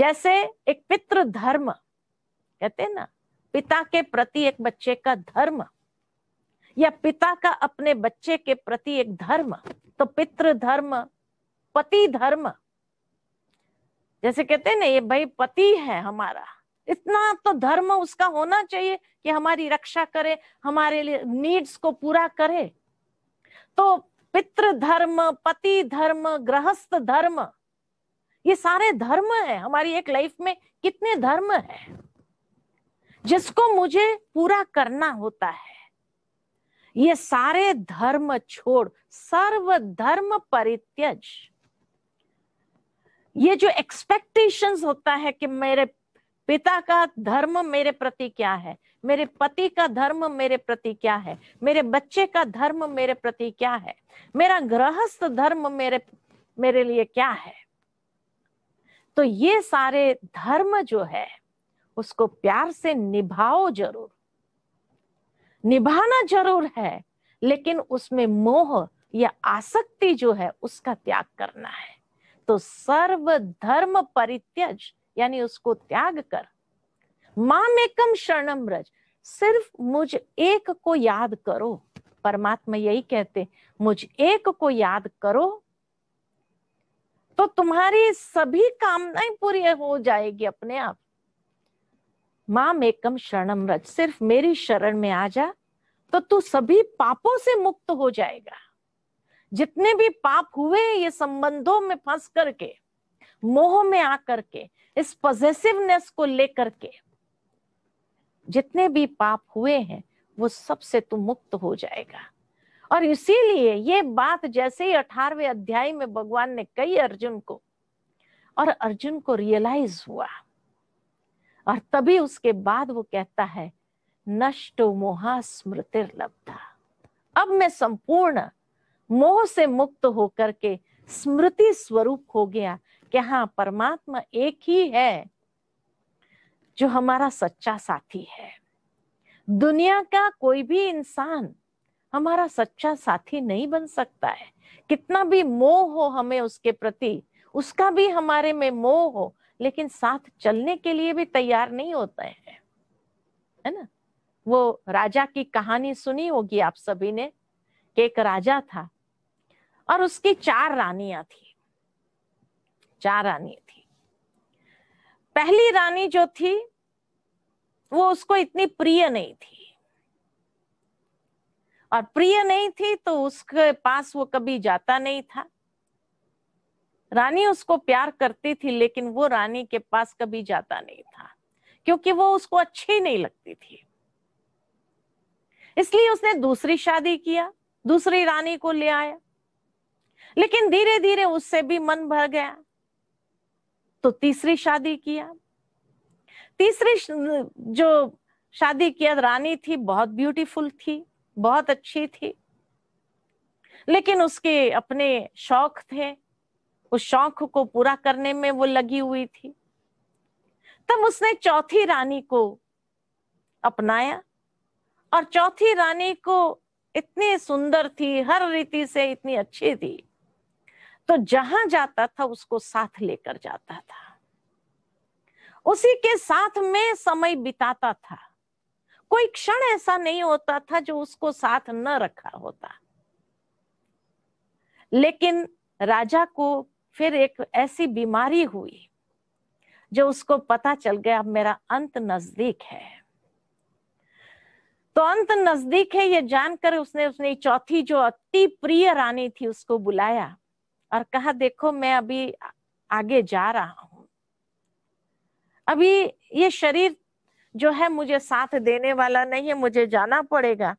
जैसे एक पितृ धर्म कहते हैं ना पिता के प्रति एक बच्चे का धर्म या पिता का अपने बच्चे के प्रति एक धर्म तो पितृ धर्म पति धर्म जैसे कहते हैं ना ये भाई पति है हमारा इतना तो धर्म उसका होना चाहिए कि हमारी रक्षा करे हमारे लिए नीड्स को पूरा करे तो धर्म पति धर्म गृहस्थ धर्म ये सारे धर्म है हमारी एक लाइफ में कितने धर्म है जिसको मुझे पूरा करना होता है ये सारे धर्म छोड़ सर्व धर्म परित्यज ये जो एक्सपेक्टेशंस होता है कि मेरे पिता का धर्म मेरे प्रति क्या है मेरे पति का धर्म मेरे प्रति क्या है मेरे बच्चे का धर्म मेरे प्रति क्या है मेरा गृहस्थ धर्म मेरे मेरे लिए क्या है तो ये सारे धर्म जो है उसको प्यार से निभाओ जरूर निभाना जरूर है लेकिन उसमें मोह या आसक्ति जो है उसका त्याग करना है तो सर्व धर्म परित्यज यानी उसको त्याग कर माम एकम शरणम रज सिर्फ मुझ एक को याद करो परमात्मा यही कहते मुझ एक को याद करो तो तुम्हारी सभी कामनाएं पूरी हो जाएगी अपने आप माम एकम शरणम रज सिर्फ मेरी शरण में आ जा तो तू सभी पापों से मुक्त हो जाएगा जितने भी पाप हुए ये संबंधों में फंस करके मोह में आकर के इस पॉजिटिवनेस को लेकर के जितने भी पाप हुए हैं वो सब से तू मुक्त हो जाएगा और इसीलिए ये बात जैसे ही अठारवे अध्याय में भगवान ने कही अर्जुन को और अर्जुन को रियलाइज हुआ और तभी उसके बाद वो कहता है नष्टो मोहा स्मृतिर लब्धा अब मैं संपूर्ण मोह से मुक्त होकर के स्मृति स्वरूप हो गया कि हाँ परमात्मा एक ही है जो हमारा सच्चा साथी है दुनिया का कोई भी इंसान हमारा सच्चा साथी नहीं बन सकता है कितना भी मोह हो हमें उसके प्रति उसका भी हमारे में मोह हो लेकिन साथ चलने के लिए भी तैयार नहीं होते हैं है ना वो राजा की कहानी सुनी होगी आप सभी ने कि एक राजा था और उसकी चार रानियां थी चार रानियां थी पहली रानी जो थी वो उसको इतनी प्रिय नहीं थी और प्रिय नहीं थी तो उसके पास वो कभी जाता नहीं था रानी उसको प्यार करती थी लेकिन वो रानी के पास कभी जाता नहीं था क्योंकि वो उसको अच्छी नहीं लगती थी इसलिए उसने दूसरी शादी किया दूसरी रानी को ले आया लेकिन धीरे धीरे उससे भी मन भर गया तो तीसरी शादी किया तीसरी जो शादी किया रानी थी बहुत ब्यूटीफुल थी बहुत अच्छी थी लेकिन उसके अपने शौक थे उस शौक को पूरा करने में वो लगी हुई थी तब उसने चौथी रानी को अपनाया और चौथी रानी को इतनी सुंदर थी हर रीति से इतनी अच्छी थी तो जहां जाता था उसको साथ लेकर जाता था उसी के साथ में समय बिताता था कोई क्षण ऐसा नहीं होता था जो उसको साथ न रखा होता लेकिन राजा को फिर एक ऐसी बीमारी हुई जो उसको पता चल गया अब मेरा अंत नजदीक है तो अंत नजदीक है ये जानकर उसने उसने चौथी जो अति प्रिय रानी थी उसको बुलाया और कहा देखो मैं अभी आगे जा रहा हूं अभी ये शरीर जो है मुझे साथ देने वाला नहीं है मुझे जाना पड़ेगा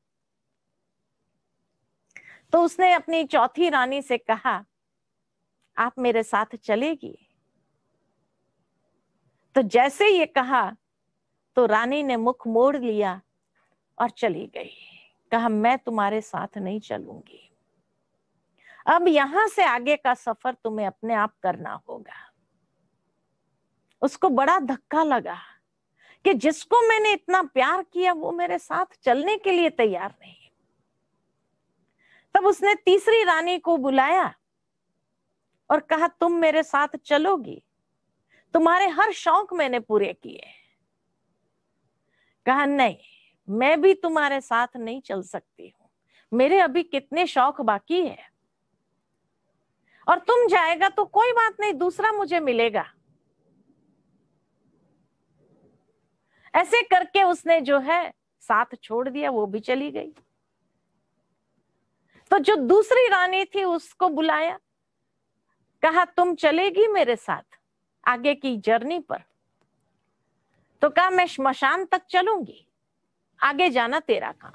तो उसने अपनी चौथी रानी से कहा आप मेरे साथ चलेगी तो जैसे ये कहा तो रानी ने मुख मोड़ लिया और चली गई कहा मैं तुम्हारे साथ नहीं चलूंगी अब यहां से आगे का सफर तुम्हें अपने आप करना होगा उसको बड़ा धक्का लगा कि जिसको मैंने इतना प्यार किया वो मेरे साथ चलने के लिए तैयार नहीं तब उसने तीसरी रानी को बुलाया और कहा तुम मेरे साथ चलोगी तुम्हारे हर शौक मैंने पूरे किए कहा नहीं मैं भी तुम्हारे साथ नहीं चल सकती हूं मेरे अभी कितने शौक बाकी है और तुम जाएगा तो कोई बात नहीं दूसरा मुझे मिलेगा ऐसे करके उसने जो है साथ छोड़ दिया वो भी चली गई तो जो दूसरी रानी थी उसको बुलाया कहा तुम चलेगी मेरे साथ आगे की जर्नी पर तो कहा मैं शमशान तक चलूंगी आगे जाना तेरा काम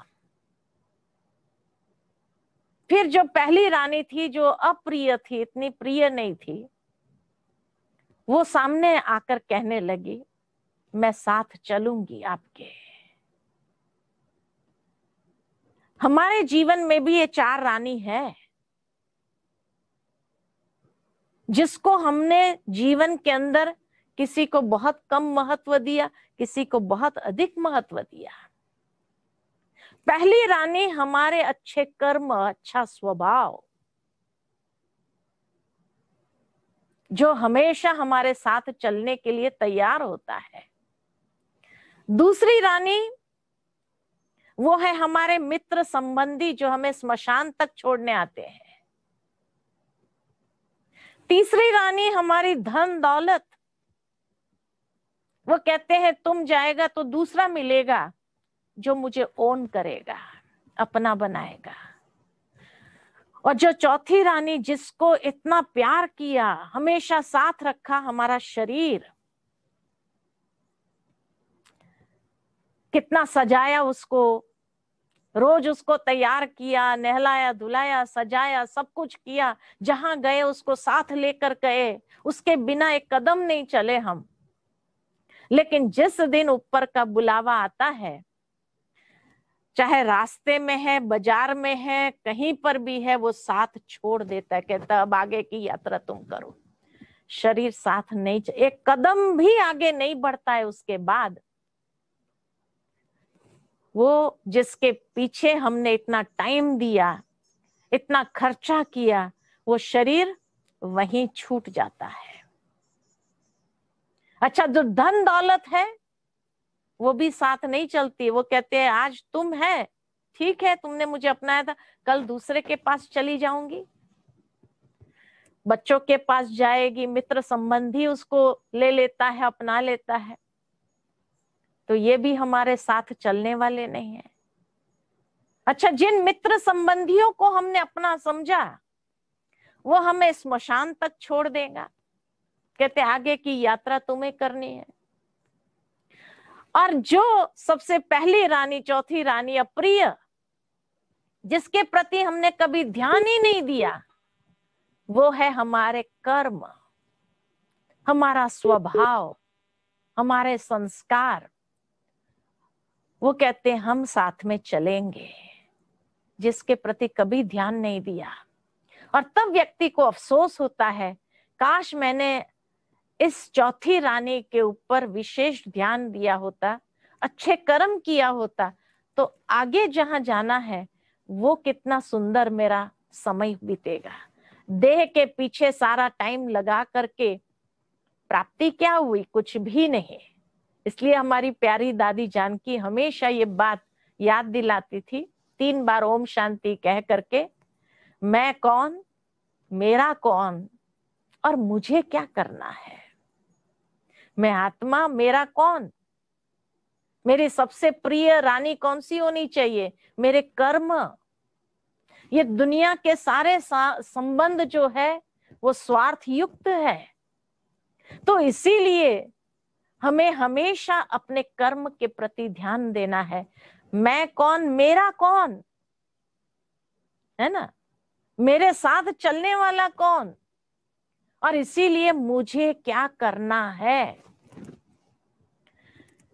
फिर जो पहली रानी थी जो अप्रिय थी इतनी प्रिय नहीं थी वो सामने आकर कहने लगी मैं साथ चलूंगी आपके हमारे जीवन में भी ये चार रानी है जिसको हमने जीवन के अंदर किसी को बहुत कम महत्व दिया किसी को बहुत अधिक महत्व दिया पहली रानी हमारे अच्छे कर्म अच्छा स्वभाव जो हमेशा हमारे साथ चलने के लिए तैयार होता है दूसरी रानी वो है हमारे मित्र संबंधी जो हमें स्मशान तक छोड़ने आते हैं तीसरी रानी हमारी धन दौलत वो कहते हैं तुम जाएगा तो दूसरा मिलेगा जो मुझे ओन करेगा अपना बनाएगा और जो चौथी रानी जिसको इतना प्यार किया हमेशा साथ रखा हमारा शरीर कितना सजाया उसको रोज उसको तैयार किया नहलाया धुलाया सजाया सब कुछ किया जहां गए उसको साथ लेकर गए उसके बिना एक कदम नहीं चले हम लेकिन जिस दिन ऊपर का बुलावा आता है चाहे रास्ते में है बाजार में है कहीं पर भी है वो साथ छोड़ देता है कहता अब आगे की यात्रा तुम करो शरीर साथ नहीं एक कदम भी आगे नहीं बढ़ता है उसके बाद वो जिसके पीछे हमने इतना टाइम दिया इतना खर्चा किया वो शरीर वहीं छूट जाता है अच्छा जो धन दौलत है वो भी साथ नहीं चलती वो कहते हैं आज तुम है ठीक है तुमने मुझे अपनाया था कल दूसरे के पास चली जाऊंगी बच्चों के पास जाएगी मित्र संबंधी उसको ले लेता है अपना लेता है तो ये भी हमारे साथ चलने वाले नहीं है अच्छा जिन मित्र संबंधियों को हमने अपना समझा वो हमें स्मशान तक छोड़ देगा कहते आगे की यात्रा तुम्हें करनी है और जो सबसे पहली रानी चौथी रानी अप्रिय जिसके प्रति हमने कभी ध्यान ही नहीं दिया वो है हमारे कर्म हमारा स्वभाव हमारे संस्कार वो कहते हैं हम साथ में चलेंगे जिसके प्रति कभी ध्यान नहीं दिया और तब व्यक्ति को अफसोस होता है काश मैंने इस चौथी रानी के ऊपर विशेष ध्यान दिया होता अच्छे कर्म किया होता तो आगे जहां जाना है वो कितना सुंदर मेरा समय बीतेगा देह के पीछे सारा टाइम लगा करके प्राप्ति क्या हुई कुछ भी नहीं इसलिए हमारी प्यारी दादी जानकी हमेशा ये बात याद दिलाती थी तीन बार ओम शांति कह करके मैं कौन मेरा कौन और मुझे क्या करना है मैं आत्मा मेरा कौन मेरी सबसे प्रिय रानी कौन सी होनी चाहिए मेरे कर्म ये दुनिया के सारे संबंध जो है वो स्वार्थ युक्त है तो इसीलिए हमें हमेशा अपने कर्म के प्रति ध्यान देना है मैं कौन मेरा कौन है ना मेरे साथ चलने वाला कौन और इसीलिए मुझे क्या करना है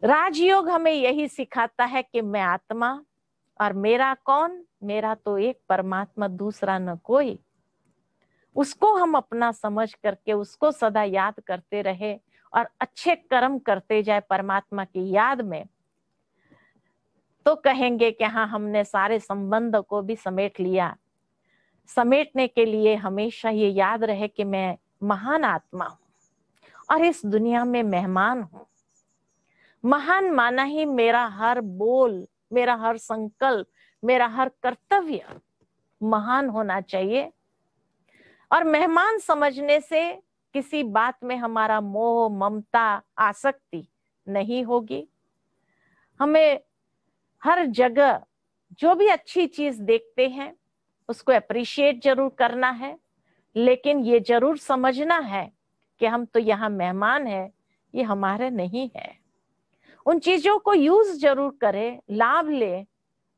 राजयोग हमें यही सिखाता है कि मैं आत्मा और मेरा कौन मेरा तो एक परमात्मा दूसरा न कोई उसको हम अपना समझ करके उसको सदा याद करते रहे और अच्छे कर्म करते जाए परमात्मा की याद में तो कहेंगे कि हाँ हमने सारे संबंध को भी समेट लिया समेटने के लिए हमेशा ये याद रहे कि मैं महान आत्मा हूं और इस दुनिया में मेहमान हूं महान माना ही मेरा हर बोल मेरा हर संकल्प मेरा हर कर्तव्य महान होना चाहिए और मेहमान समझने से किसी बात में हमारा मोह ममता आसक्ति नहीं होगी हमें हर जगह जो भी अच्छी चीज देखते हैं उसको अप्रिशिएट जरूर करना है लेकिन ये जरूर समझना है कि हम तो यहाँ मेहमान हैं ये हमारे नहीं है उन चीजों को यूज जरूर करें लाभ ले,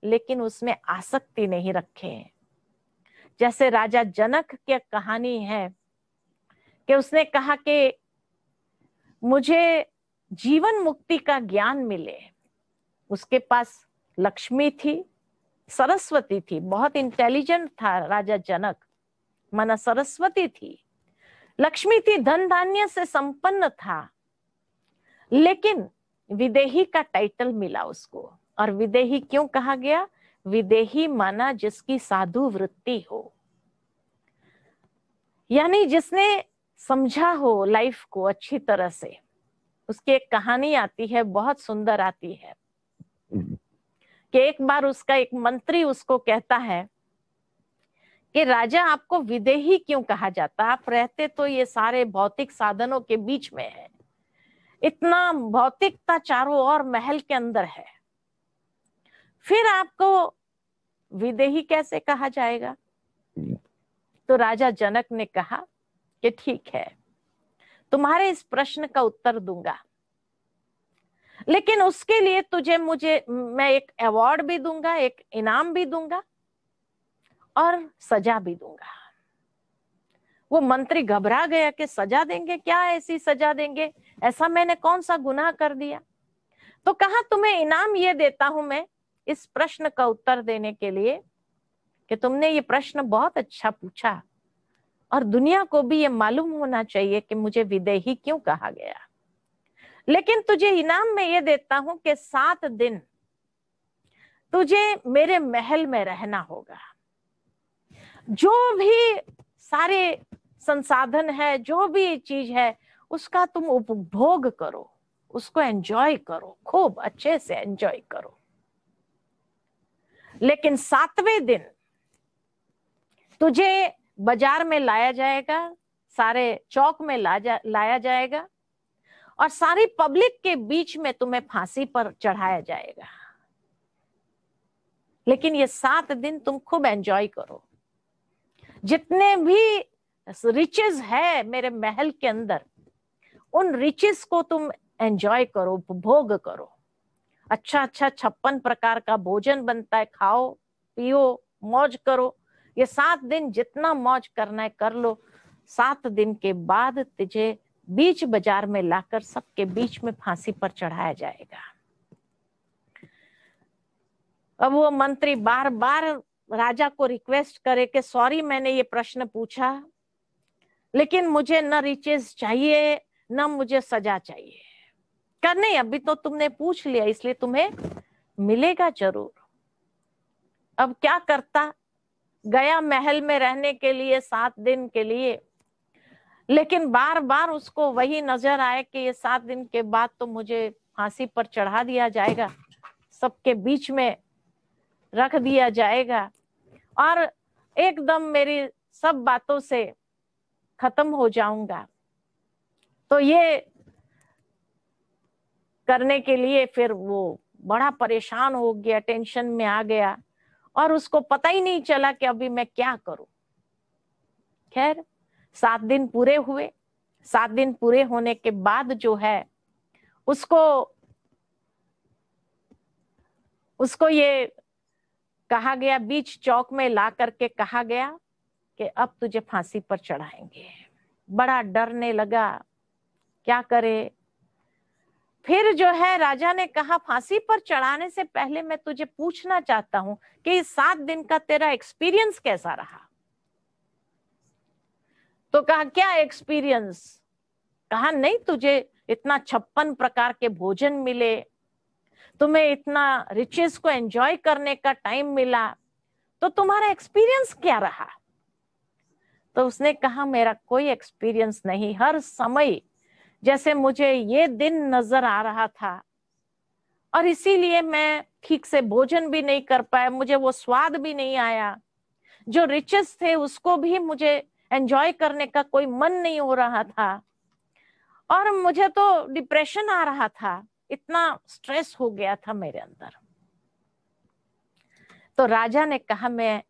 लेकिन उसमें आसक्ति नहीं रखे जैसे राजा जनक की कहानी है कि उसने कहा कि मुझे जीवन मुक्ति का ज्ञान मिले उसके पास लक्ष्मी थी सरस्वती थी बहुत इंटेलिजेंट था राजा जनक माना सरस्वती थी लक्ष्मी थी धन धान्य से संपन्न था लेकिन विदेही का टाइटल मिला उसको और विदेही क्यों कहा गया विदेही माना जिसकी साधु वृत्ति हो यानी जिसने समझा हो लाइफ को अच्छी तरह से उसकी एक कहानी आती है बहुत सुंदर आती है हम्म। कि एक बार उसका एक मंत्री उसको कहता है कि राजा आपको विदेही क्यों कहा जाता आप रहते तो ये सारे भौतिक साधनों के बीच में है इतना भौतिकता चारों ओर महल के अंदर है फिर आपको विदेही कैसे कहा जाएगा तो राजा जनक ने कहा कि ठीक है तुम्हारे इस प्रश्न का उत्तर दूंगा लेकिन उसके लिए तुझे मुझे मैं एक अवार्ड भी दूंगा एक इनाम भी दूंगा और सजा भी दूंगा वो मंत्री घबरा गया कि सजा देंगे क्या ऐसी सजा देंगे ऐसा मैंने कौन सा गुनाह कर दिया तो कहा तुम्हें इनाम ये देता हूं मैं इस प्रश्न का उत्तर देने के लिए कि तुमने ये प्रश्न बहुत अच्छा पूछा और दुनिया को भी ये मालूम होना चाहिए कि मुझे विदेही क्यों कहा गया लेकिन तुझे इनाम में ये देता हूं कि सात दिन तुझे मेरे महल में रहना होगा जो भी सारे संसाधन है जो भी चीज है उसका तुम उपभोग करो उसको एंजॉय करो खूब अच्छे से एंजॉय करो लेकिन सातवें दिन तुझे बाजार में लाया जाएगा सारे चौक में ला जा, लाया जाएगा और सारी पब्लिक के बीच में तुम्हें फांसी पर चढ़ाया जाएगा लेकिन ये सात दिन तुम खूब एंजॉय करो जितने भी रिचेस है मेरे महल के अंदर उन रिचेस को तुम एंजॉय करो भोग करो अच्छा अच्छा छप्पन प्रकार का भोजन बनता है खाओ पियो मौज करो ये सात दिन जितना मौज करना है कर लो सात दिन के बाद तुझे बीच बाजार में लाकर सबके बीच में फांसी पर चढ़ाया जाएगा अब वो मंत्री बार बार राजा को रिक्वेस्ट करे कि सॉरी मैंने ये प्रश्न पूछा लेकिन मुझे न रिचेज चाहिए न मुझे सजा चाहिए कर नहीं अभी तो तुमने पूछ लिया इसलिए तुम्हें मिलेगा जरूर अब क्या करता गया महल में रहने के लिए सात दिन के लिए लेकिन बार बार उसको वही नजर आए कि ये सात दिन के बाद तो मुझे फांसी पर चढ़ा दिया जाएगा सबके बीच में रख दिया जाएगा और एकदम मेरी सब बातों से खत्म हो जाऊंगा तो ये करने के लिए फिर वो बड़ा परेशान हो गया टेंशन में आ गया और उसको पता ही नहीं चला कि अभी मैं क्या करूं खैर सात दिन पूरे हुए सात दिन पूरे होने के बाद जो है उसको उसको ये कहा गया बीच चौक में ला करके कहा गया कि अब तुझे फांसी पर चढ़ाएंगे बड़ा डरने लगा क्या करे फिर जो है राजा ने कहा फांसी पर चढ़ाने से पहले मैं तुझे पूछना चाहता हूं कि सात दिन का तेरा एक्सपीरियंस कैसा रहा तो कहा क्या एक्सपीरियंस कहा नहीं तुझे इतना छप्पन प्रकार के भोजन मिले तुम्हें इतना रिचेस को एंजॉय करने का टाइम मिला तो तुम्हारा एक्सपीरियंस क्या रहा तो उसने कहा मेरा कोई एक्सपीरियंस नहीं हर समय जैसे मुझे ये दिन नजर आ रहा था और इसीलिए मैं ठीक से भोजन भी नहीं कर पाया मुझे वो स्वाद भी नहीं आया जो रिचेस थे उसको भी मुझे एंजॉय करने का कोई मन नहीं हो रहा था और मुझे तो डिप्रेशन आ रहा था इतना स्ट्रेस हो गया था मेरे अंदर तो राजा ने कहा मैं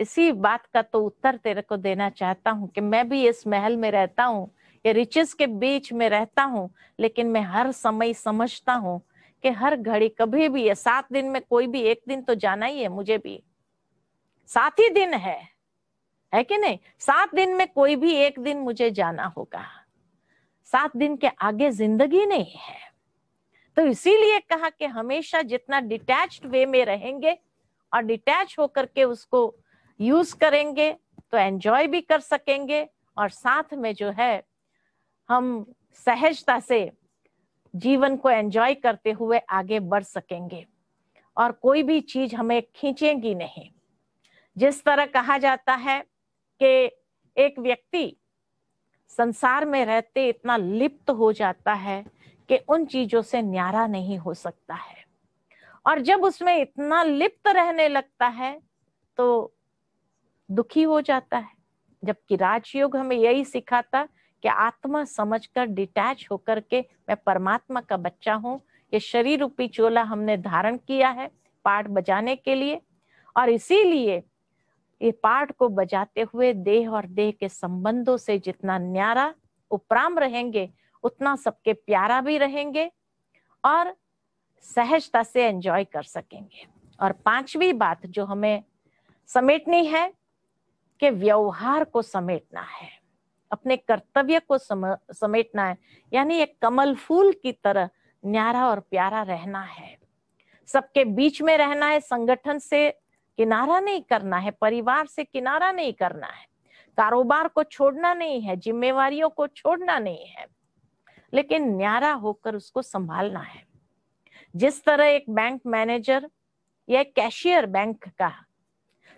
इसी बात का तो उत्तर तेरे को देना चाहता हूँ कि मैं भी इस महल में रहता हूँ ये रिचेस के बीच में रहता हूँ लेकिन मैं हर समय समझता हूँ कि हर घड़ी कभी भी है सात दिन में कोई भी एक दिन तो जाना ही है मुझे भी सात ही दिन है है कि नहीं सात दिन में कोई भी एक दिन मुझे जाना होगा सात दिन के आगे जिंदगी नहीं है तो इसीलिए कहा कि हमेशा जितना डिटैच्ड वे में रहेंगे और डिटैच होकर के उसको यूज करेंगे तो एंजॉय भी कर सकेंगे और साथ में जो है हम सहजता से जीवन को एंजॉय करते हुए आगे बढ़ सकेंगे और कोई भी चीज हमें खींचेगी नहीं जिस तरह कहा जाता है कि एक व्यक्ति संसार में रहते इतना लिप्त हो जाता है कि उन चीजों से न्यारा नहीं हो सकता है और जब उसमें इतना लिप्त रहने लगता है तो दुखी हो जाता है जबकि राजयोग हमें यही सिखाता कि आत्मा समझकर डिटैच होकर के मैं परमात्मा का बच्चा हूँ ये शरीर रूपी चोला हमने धारण किया है पाठ बजाने के लिए और इसीलिए ये पाठ को बजाते हुए देह और देह के संबंधों से जितना न्यारा उपराम रहेंगे उतना सबके प्यारा भी रहेंगे और सहजता से एंजॉय कर सकेंगे और पांचवी बात जो हमें समेटनी है के व्यवहार को समेटना है अपने कर्तव्य को सम, समेटना है यानी एक कमल फूल की तरह न्यारा और प्यारा रहना है सबके बीच में रहना है संगठन से किनारा नहीं करना है परिवार से किनारा नहीं करना है कारोबार को छोड़ना नहीं है जिम्मेवारियों को छोड़ना नहीं है लेकिन न्यारा होकर उसको संभालना है जिस तरह एक बैंक मैनेजर या कैशियर बैंक का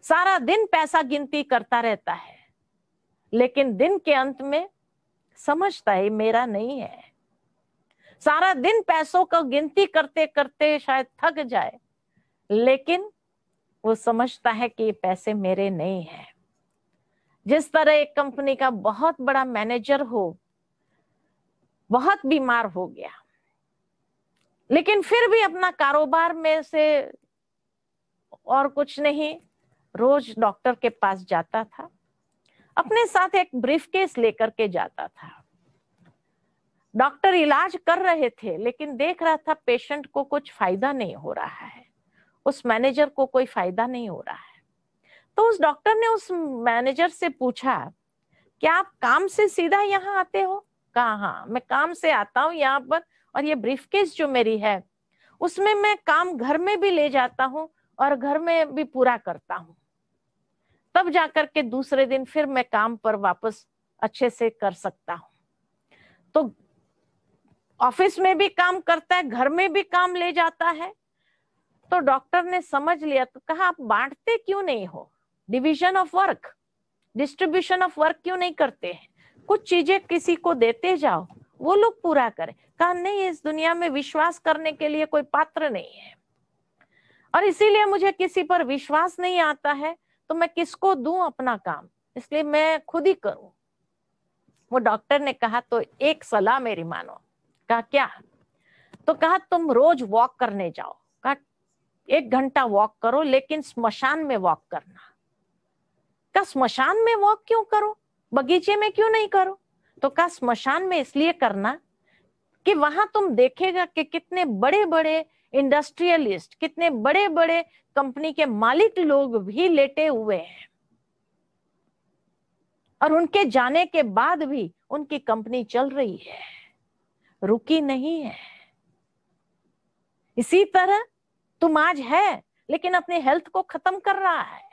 सारा दिन पैसा गिनती करता रहता है लेकिन दिन के अंत में समझता है मेरा नहीं है सारा दिन पैसों को गिनती करते करते शायद थक जाए लेकिन वो समझता है कि ये पैसे मेरे नहीं है जिस तरह एक कंपनी का बहुत बड़ा मैनेजर हो बहुत बीमार हो गया लेकिन फिर भी अपना कारोबार में से और कुछ नहीं रोज डॉक्टर के पास जाता था अपने साथ एक ब्रीफ केस लेकर के जाता था डॉक्टर इलाज कर रहे थे लेकिन देख रहा था पेशेंट को कुछ फायदा नहीं हो रहा है उस मैनेजर को कोई फायदा नहीं हो रहा है तो उस डॉक्टर ने उस मैनेजर से पूछा क्या आप काम से सीधा यहाँ आते हो कहा हाँ मैं काम से आता हूँ यहाँ पर और ये ब्रीफ केस जो मेरी है उसमें मैं काम घर में भी ले जाता हूँ और घर में भी पूरा करता हूँ तब जाकर के दूसरे दिन फिर मैं काम पर वापस अच्छे से कर सकता हूँ तो ऑफिस में भी काम करता है घर में भी काम ले जाता है तो डॉक्टर ने समझ लिया तो कहा आप बांटते क्यों नहीं हो division of work distribution of work क्यों नहीं करते हैं कुछ चीजें किसी को देते जाओ वो लोग पूरा करें कहा नहीं इस दुनिया में विश्वास करने के लिए कोई पात्र नहीं है और इसीलिए मुझे किसी पर विश्वास नहीं आता है तो मैं किसको दूं अपना काम इसलिए मैं खुद ही करूं वो डॉक्टर ने कहा तो एक सलाह मेरी मानो कहा क्या तो कहा तुम रोज वॉक करने जाओ कहा एक घंटा वॉक करो लेकिन स्मशान में वॉक करना कहा स्मशान में वॉक क्यों करो बगीचे में क्यों नहीं करो तो कहा स्मशान में इसलिए करना कि वहां तुम देखेगा कि कितने बड़े बड़े इंडस्ट्रियलिस्ट कितने बड़े बड़े कंपनी के मालिक लोग भी लेटे हुए हैं और उनके जाने के बाद भी उनकी कंपनी चल रही है रुकी नहीं है इसी तरह तुम आज है लेकिन अपने हेल्थ को खत्म कर रहा है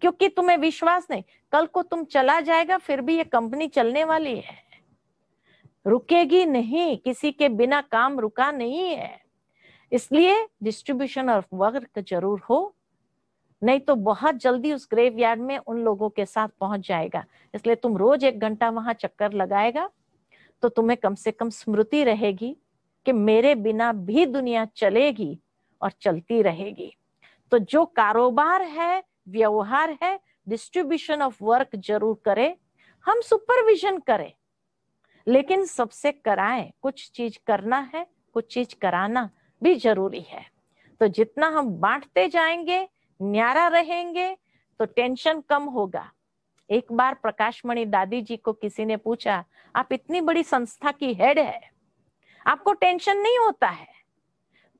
क्योंकि तुम्हें विश्वास नहीं कल को तुम चला जाएगा फिर भी ये कंपनी चलने वाली है रुकेगी नहीं किसी के बिना काम रुका नहीं है इसलिए डिस्ट्रीब्यूशन ऑफ वर्क जरूर हो नहीं तो बहुत जल्दी उस ग्रेव में उन लोगों के साथ पहुंच जाएगा इसलिए तुम रोज एक घंटा वहां चक्कर लगाएगा तो तुम्हें कम से कम स्मृति रहेगी कि मेरे बिना भी दुनिया चलेगी और चलती रहेगी तो जो कारोबार है व्यवहार है डिस्ट्रीब्यूशन ऑफ वर्क जरूर करें हम सुपरविजन करें लेकिन सबसे कराएं कुछ चीज करना है कुछ चीज कराना भी जरूरी है तो जितना हम बांटते जाएंगे न्यारा रहेंगे तो टेंशन कम होगा एक बार प्रकाशमणि दादी जी को किसी ने पूछा आप इतनी बड़ी संस्था की हेड है आपको टेंशन नहीं होता है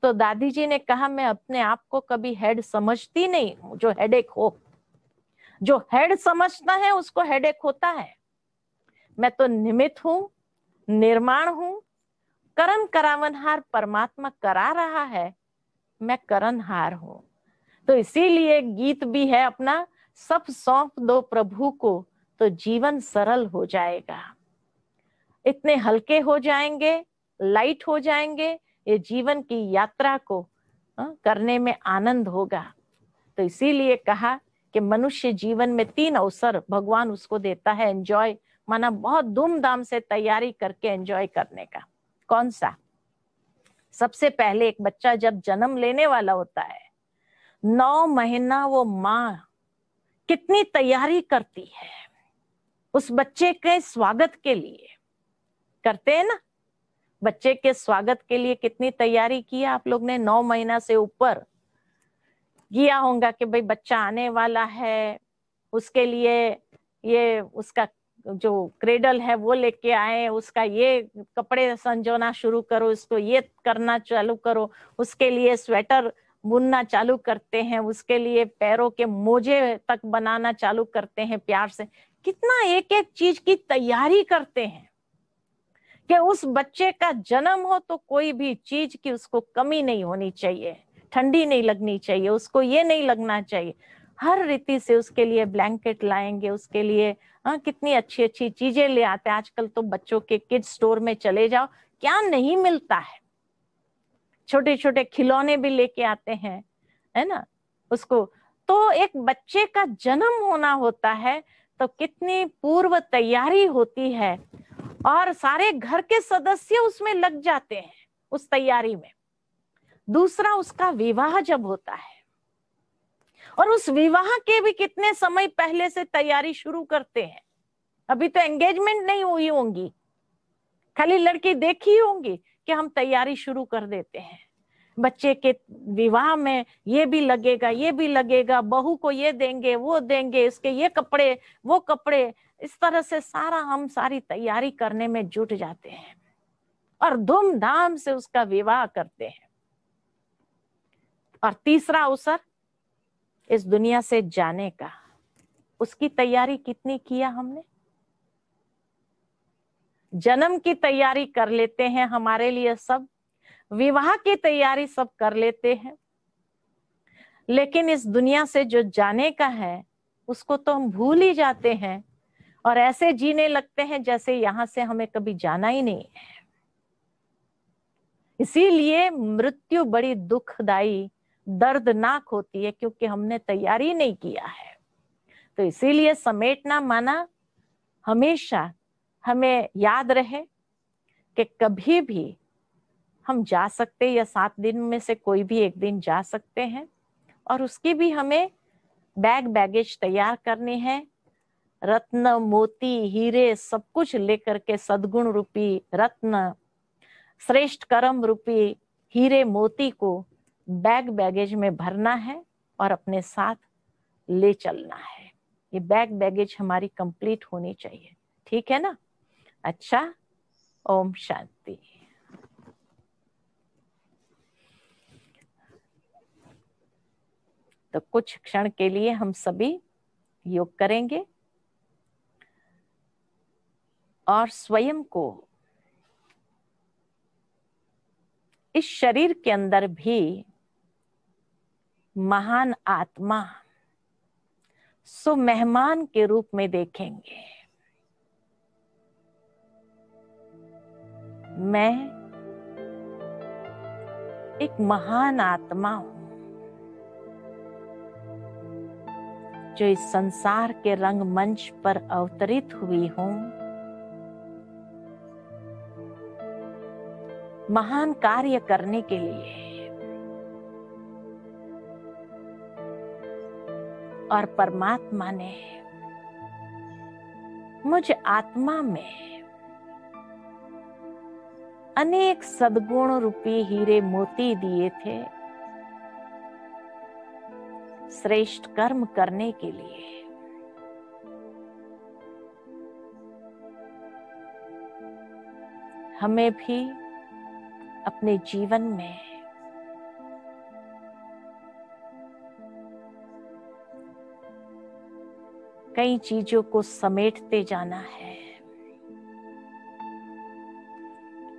तो दादी जी ने कहा मैं अपने आप को कभी हेड समझती नहीं हूँ जो हेडेक हो जो हेड समझता है उसको हेडेक होता है मैं तो निमित हूं निर्माण हूं करण करावनहार परमात्मा करा रहा है मैं करणहार हूं तो इसीलिए गीत भी है अपना सब सौंप दो प्रभु को तो जीवन सरल हो जाएगा इतने हल्के हो जाएंगे लाइट हो जाएंगे ये जीवन की यात्रा को करने में आनंद होगा तो इसीलिए कहा कि मनुष्य जीवन में तीन अवसर भगवान उसको देता है एंजॉय माना बहुत धूमधाम से तैयारी करके एंजॉय करने का कौन सा सबसे पहले एक बच्चा जब जन्म लेने वाला होता है नौ महीना वो माँ कितनी तैयारी करती है उस बच्चे के स्वागत के लिए करते हैं ना बच्चे के स्वागत के लिए कितनी तैयारी किया आप लोग ने नौ महीना से ऊपर किया होगा कि भाई बच्चा आने वाला है उसके लिए ये उसका जो क्रेडल है वो लेके आए उसका ये कपड़े संजोना शुरू करो इसको ये करना चालू करो उसके लिए स्वेटर बुनना चालू करते हैं उसके लिए पैरों के मोजे तक बनाना चालू करते हैं प्यार से कितना एक एक चीज की तैयारी करते हैं कि उस बच्चे का जन्म हो तो कोई भी चीज की उसको कमी नहीं होनी चाहिए ठंडी नहीं लगनी चाहिए उसको ये नहीं लगना चाहिए हर रीति से उसके लिए ब्लैंकेट लाएंगे उसके लिए आ, हाँ, कितनी अच्छी अच्छी चीजें ले आते हैं आजकल तो बच्चों के किड स्टोर में चले जाओ क्या नहीं मिलता है छोटे छोटे खिलौने भी लेके आते हैं है ना उसको तो एक बच्चे का जन्म होना होता है तो कितनी पूर्व तैयारी होती है और सारे घर के सदस्य उसमें लग जाते हैं उस तैयारी में दूसरा उसका विवाह जब होता है और उस विवाह के भी कितने समय पहले से तैयारी शुरू करते हैं अभी तो एंगेजमेंट नहीं हुई होंगी खाली लड़की देखी होंगी कि हम तैयारी शुरू कर देते हैं बच्चे के विवाह में ये भी लगेगा ये भी लगेगा बहू को ये देंगे वो देंगे इसके ये कपड़े वो कपड़े इस तरह से सारा हम सारी तैयारी करने में जुट जाते हैं और धूमधाम से उसका विवाह करते हैं और तीसरा अवसर इस दुनिया से जाने का उसकी तैयारी कितनी किया हमने जन्म की तैयारी कर लेते हैं हमारे लिए सब विवाह की तैयारी सब कर लेते हैं लेकिन इस दुनिया से जो जाने का है उसको तो हम भूल ही जाते हैं और ऐसे जीने लगते हैं जैसे यहां से हमें कभी जाना ही नहीं है इसीलिए मृत्यु बड़ी दुखदाई दर्दनाक होती है क्योंकि हमने तैयारी नहीं किया है तो इसीलिए समेटना माना हमेशा हमें याद रहे कि कभी भी हम जा सकते या सात दिन में से कोई भी एक दिन जा सकते हैं और उसकी भी हमें बैग बैगेज तैयार करनी है रत्न मोती हीरे सब कुछ लेकर के सदगुण रूपी रत्न श्रेष्ठ कर्म रूपी हीरे मोती को बैग बैगेज में भरना है और अपने साथ ले चलना है ये बैग बैगेज हमारी कंप्लीट होनी चाहिए ठीक है ना अच्छा ओम शांति तो कुछ क्षण के लिए हम सभी योग करेंगे और स्वयं को इस शरीर के अंदर भी महान आत्मा सो मेहमान के रूप में देखेंगे मैं एक महान आत्मा हूं जो इस संसार के रंग मंच पर अवतरित हुई हूं महान कार्य करने के लिए और परमात्मा ने मुझ आत्मा में अनेक सदगुण रूपी हीरे मोती दिए थे श्रेष्ठ कर्म करने के लिए हमें भी अपने जीवन में कई चीजों को समेटते जाना है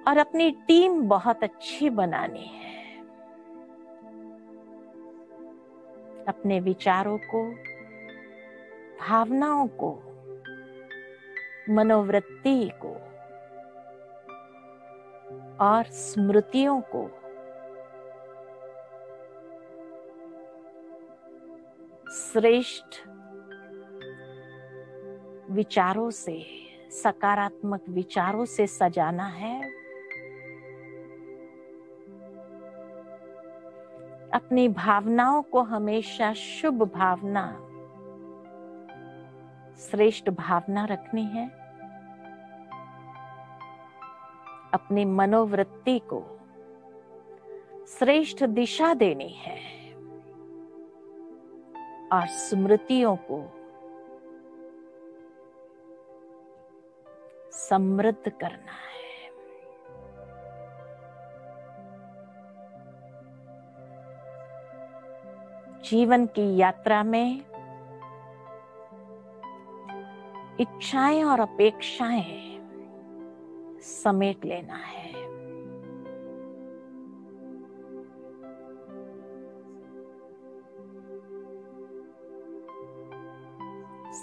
और अपनी टीम बहुत अच्छी बनानी है अपने विचारों को भावनाओं को मनोवृत्ति को और स्मृतियों को श्रेष्ठ विचारों से सकारात्मक विचारों से सजाना है अपनी भावनाओं को हमेशा शुभ भावना श्रेष्ठ भावना रखनी है अपनी मनोवृत्ति को श्रेष्ठ दिशा देनी है और स्मृतियों को समृद्ध करना है जीवन की यात्रा में इच्छाएं और अपेक्षाएं समेट लेना है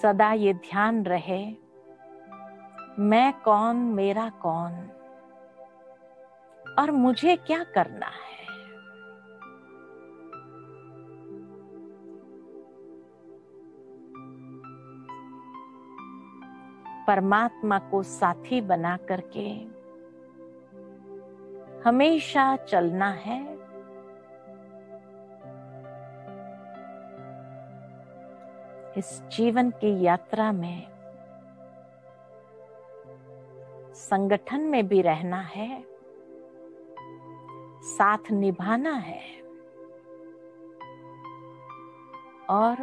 सदा ये ध्यान रहे मैं कौन मेरा कौन और मुझे क्या करना है परमात्मा को साथी बना करके हमेशा चलना है इस जीवन की यात्रा में संगठन में भी रहना है साथ निभाना है और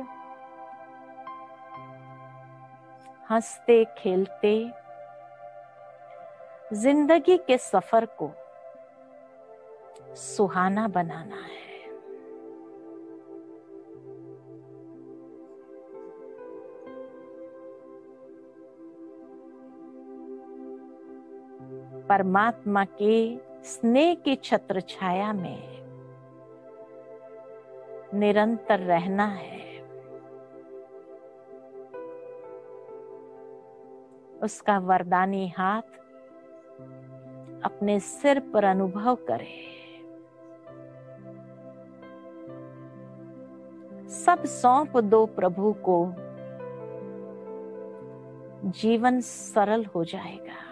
हंसते खेलते जिंदगी के सफर को सुहाना बनाना है परमात्मा के स्नेह की छत्र छाया में निरंतर रहना है उसका वरदानी हाथ अपने सिर पर अनुभव करे सब सौंप दो प्रभु को जीवन सरल हो जाएगा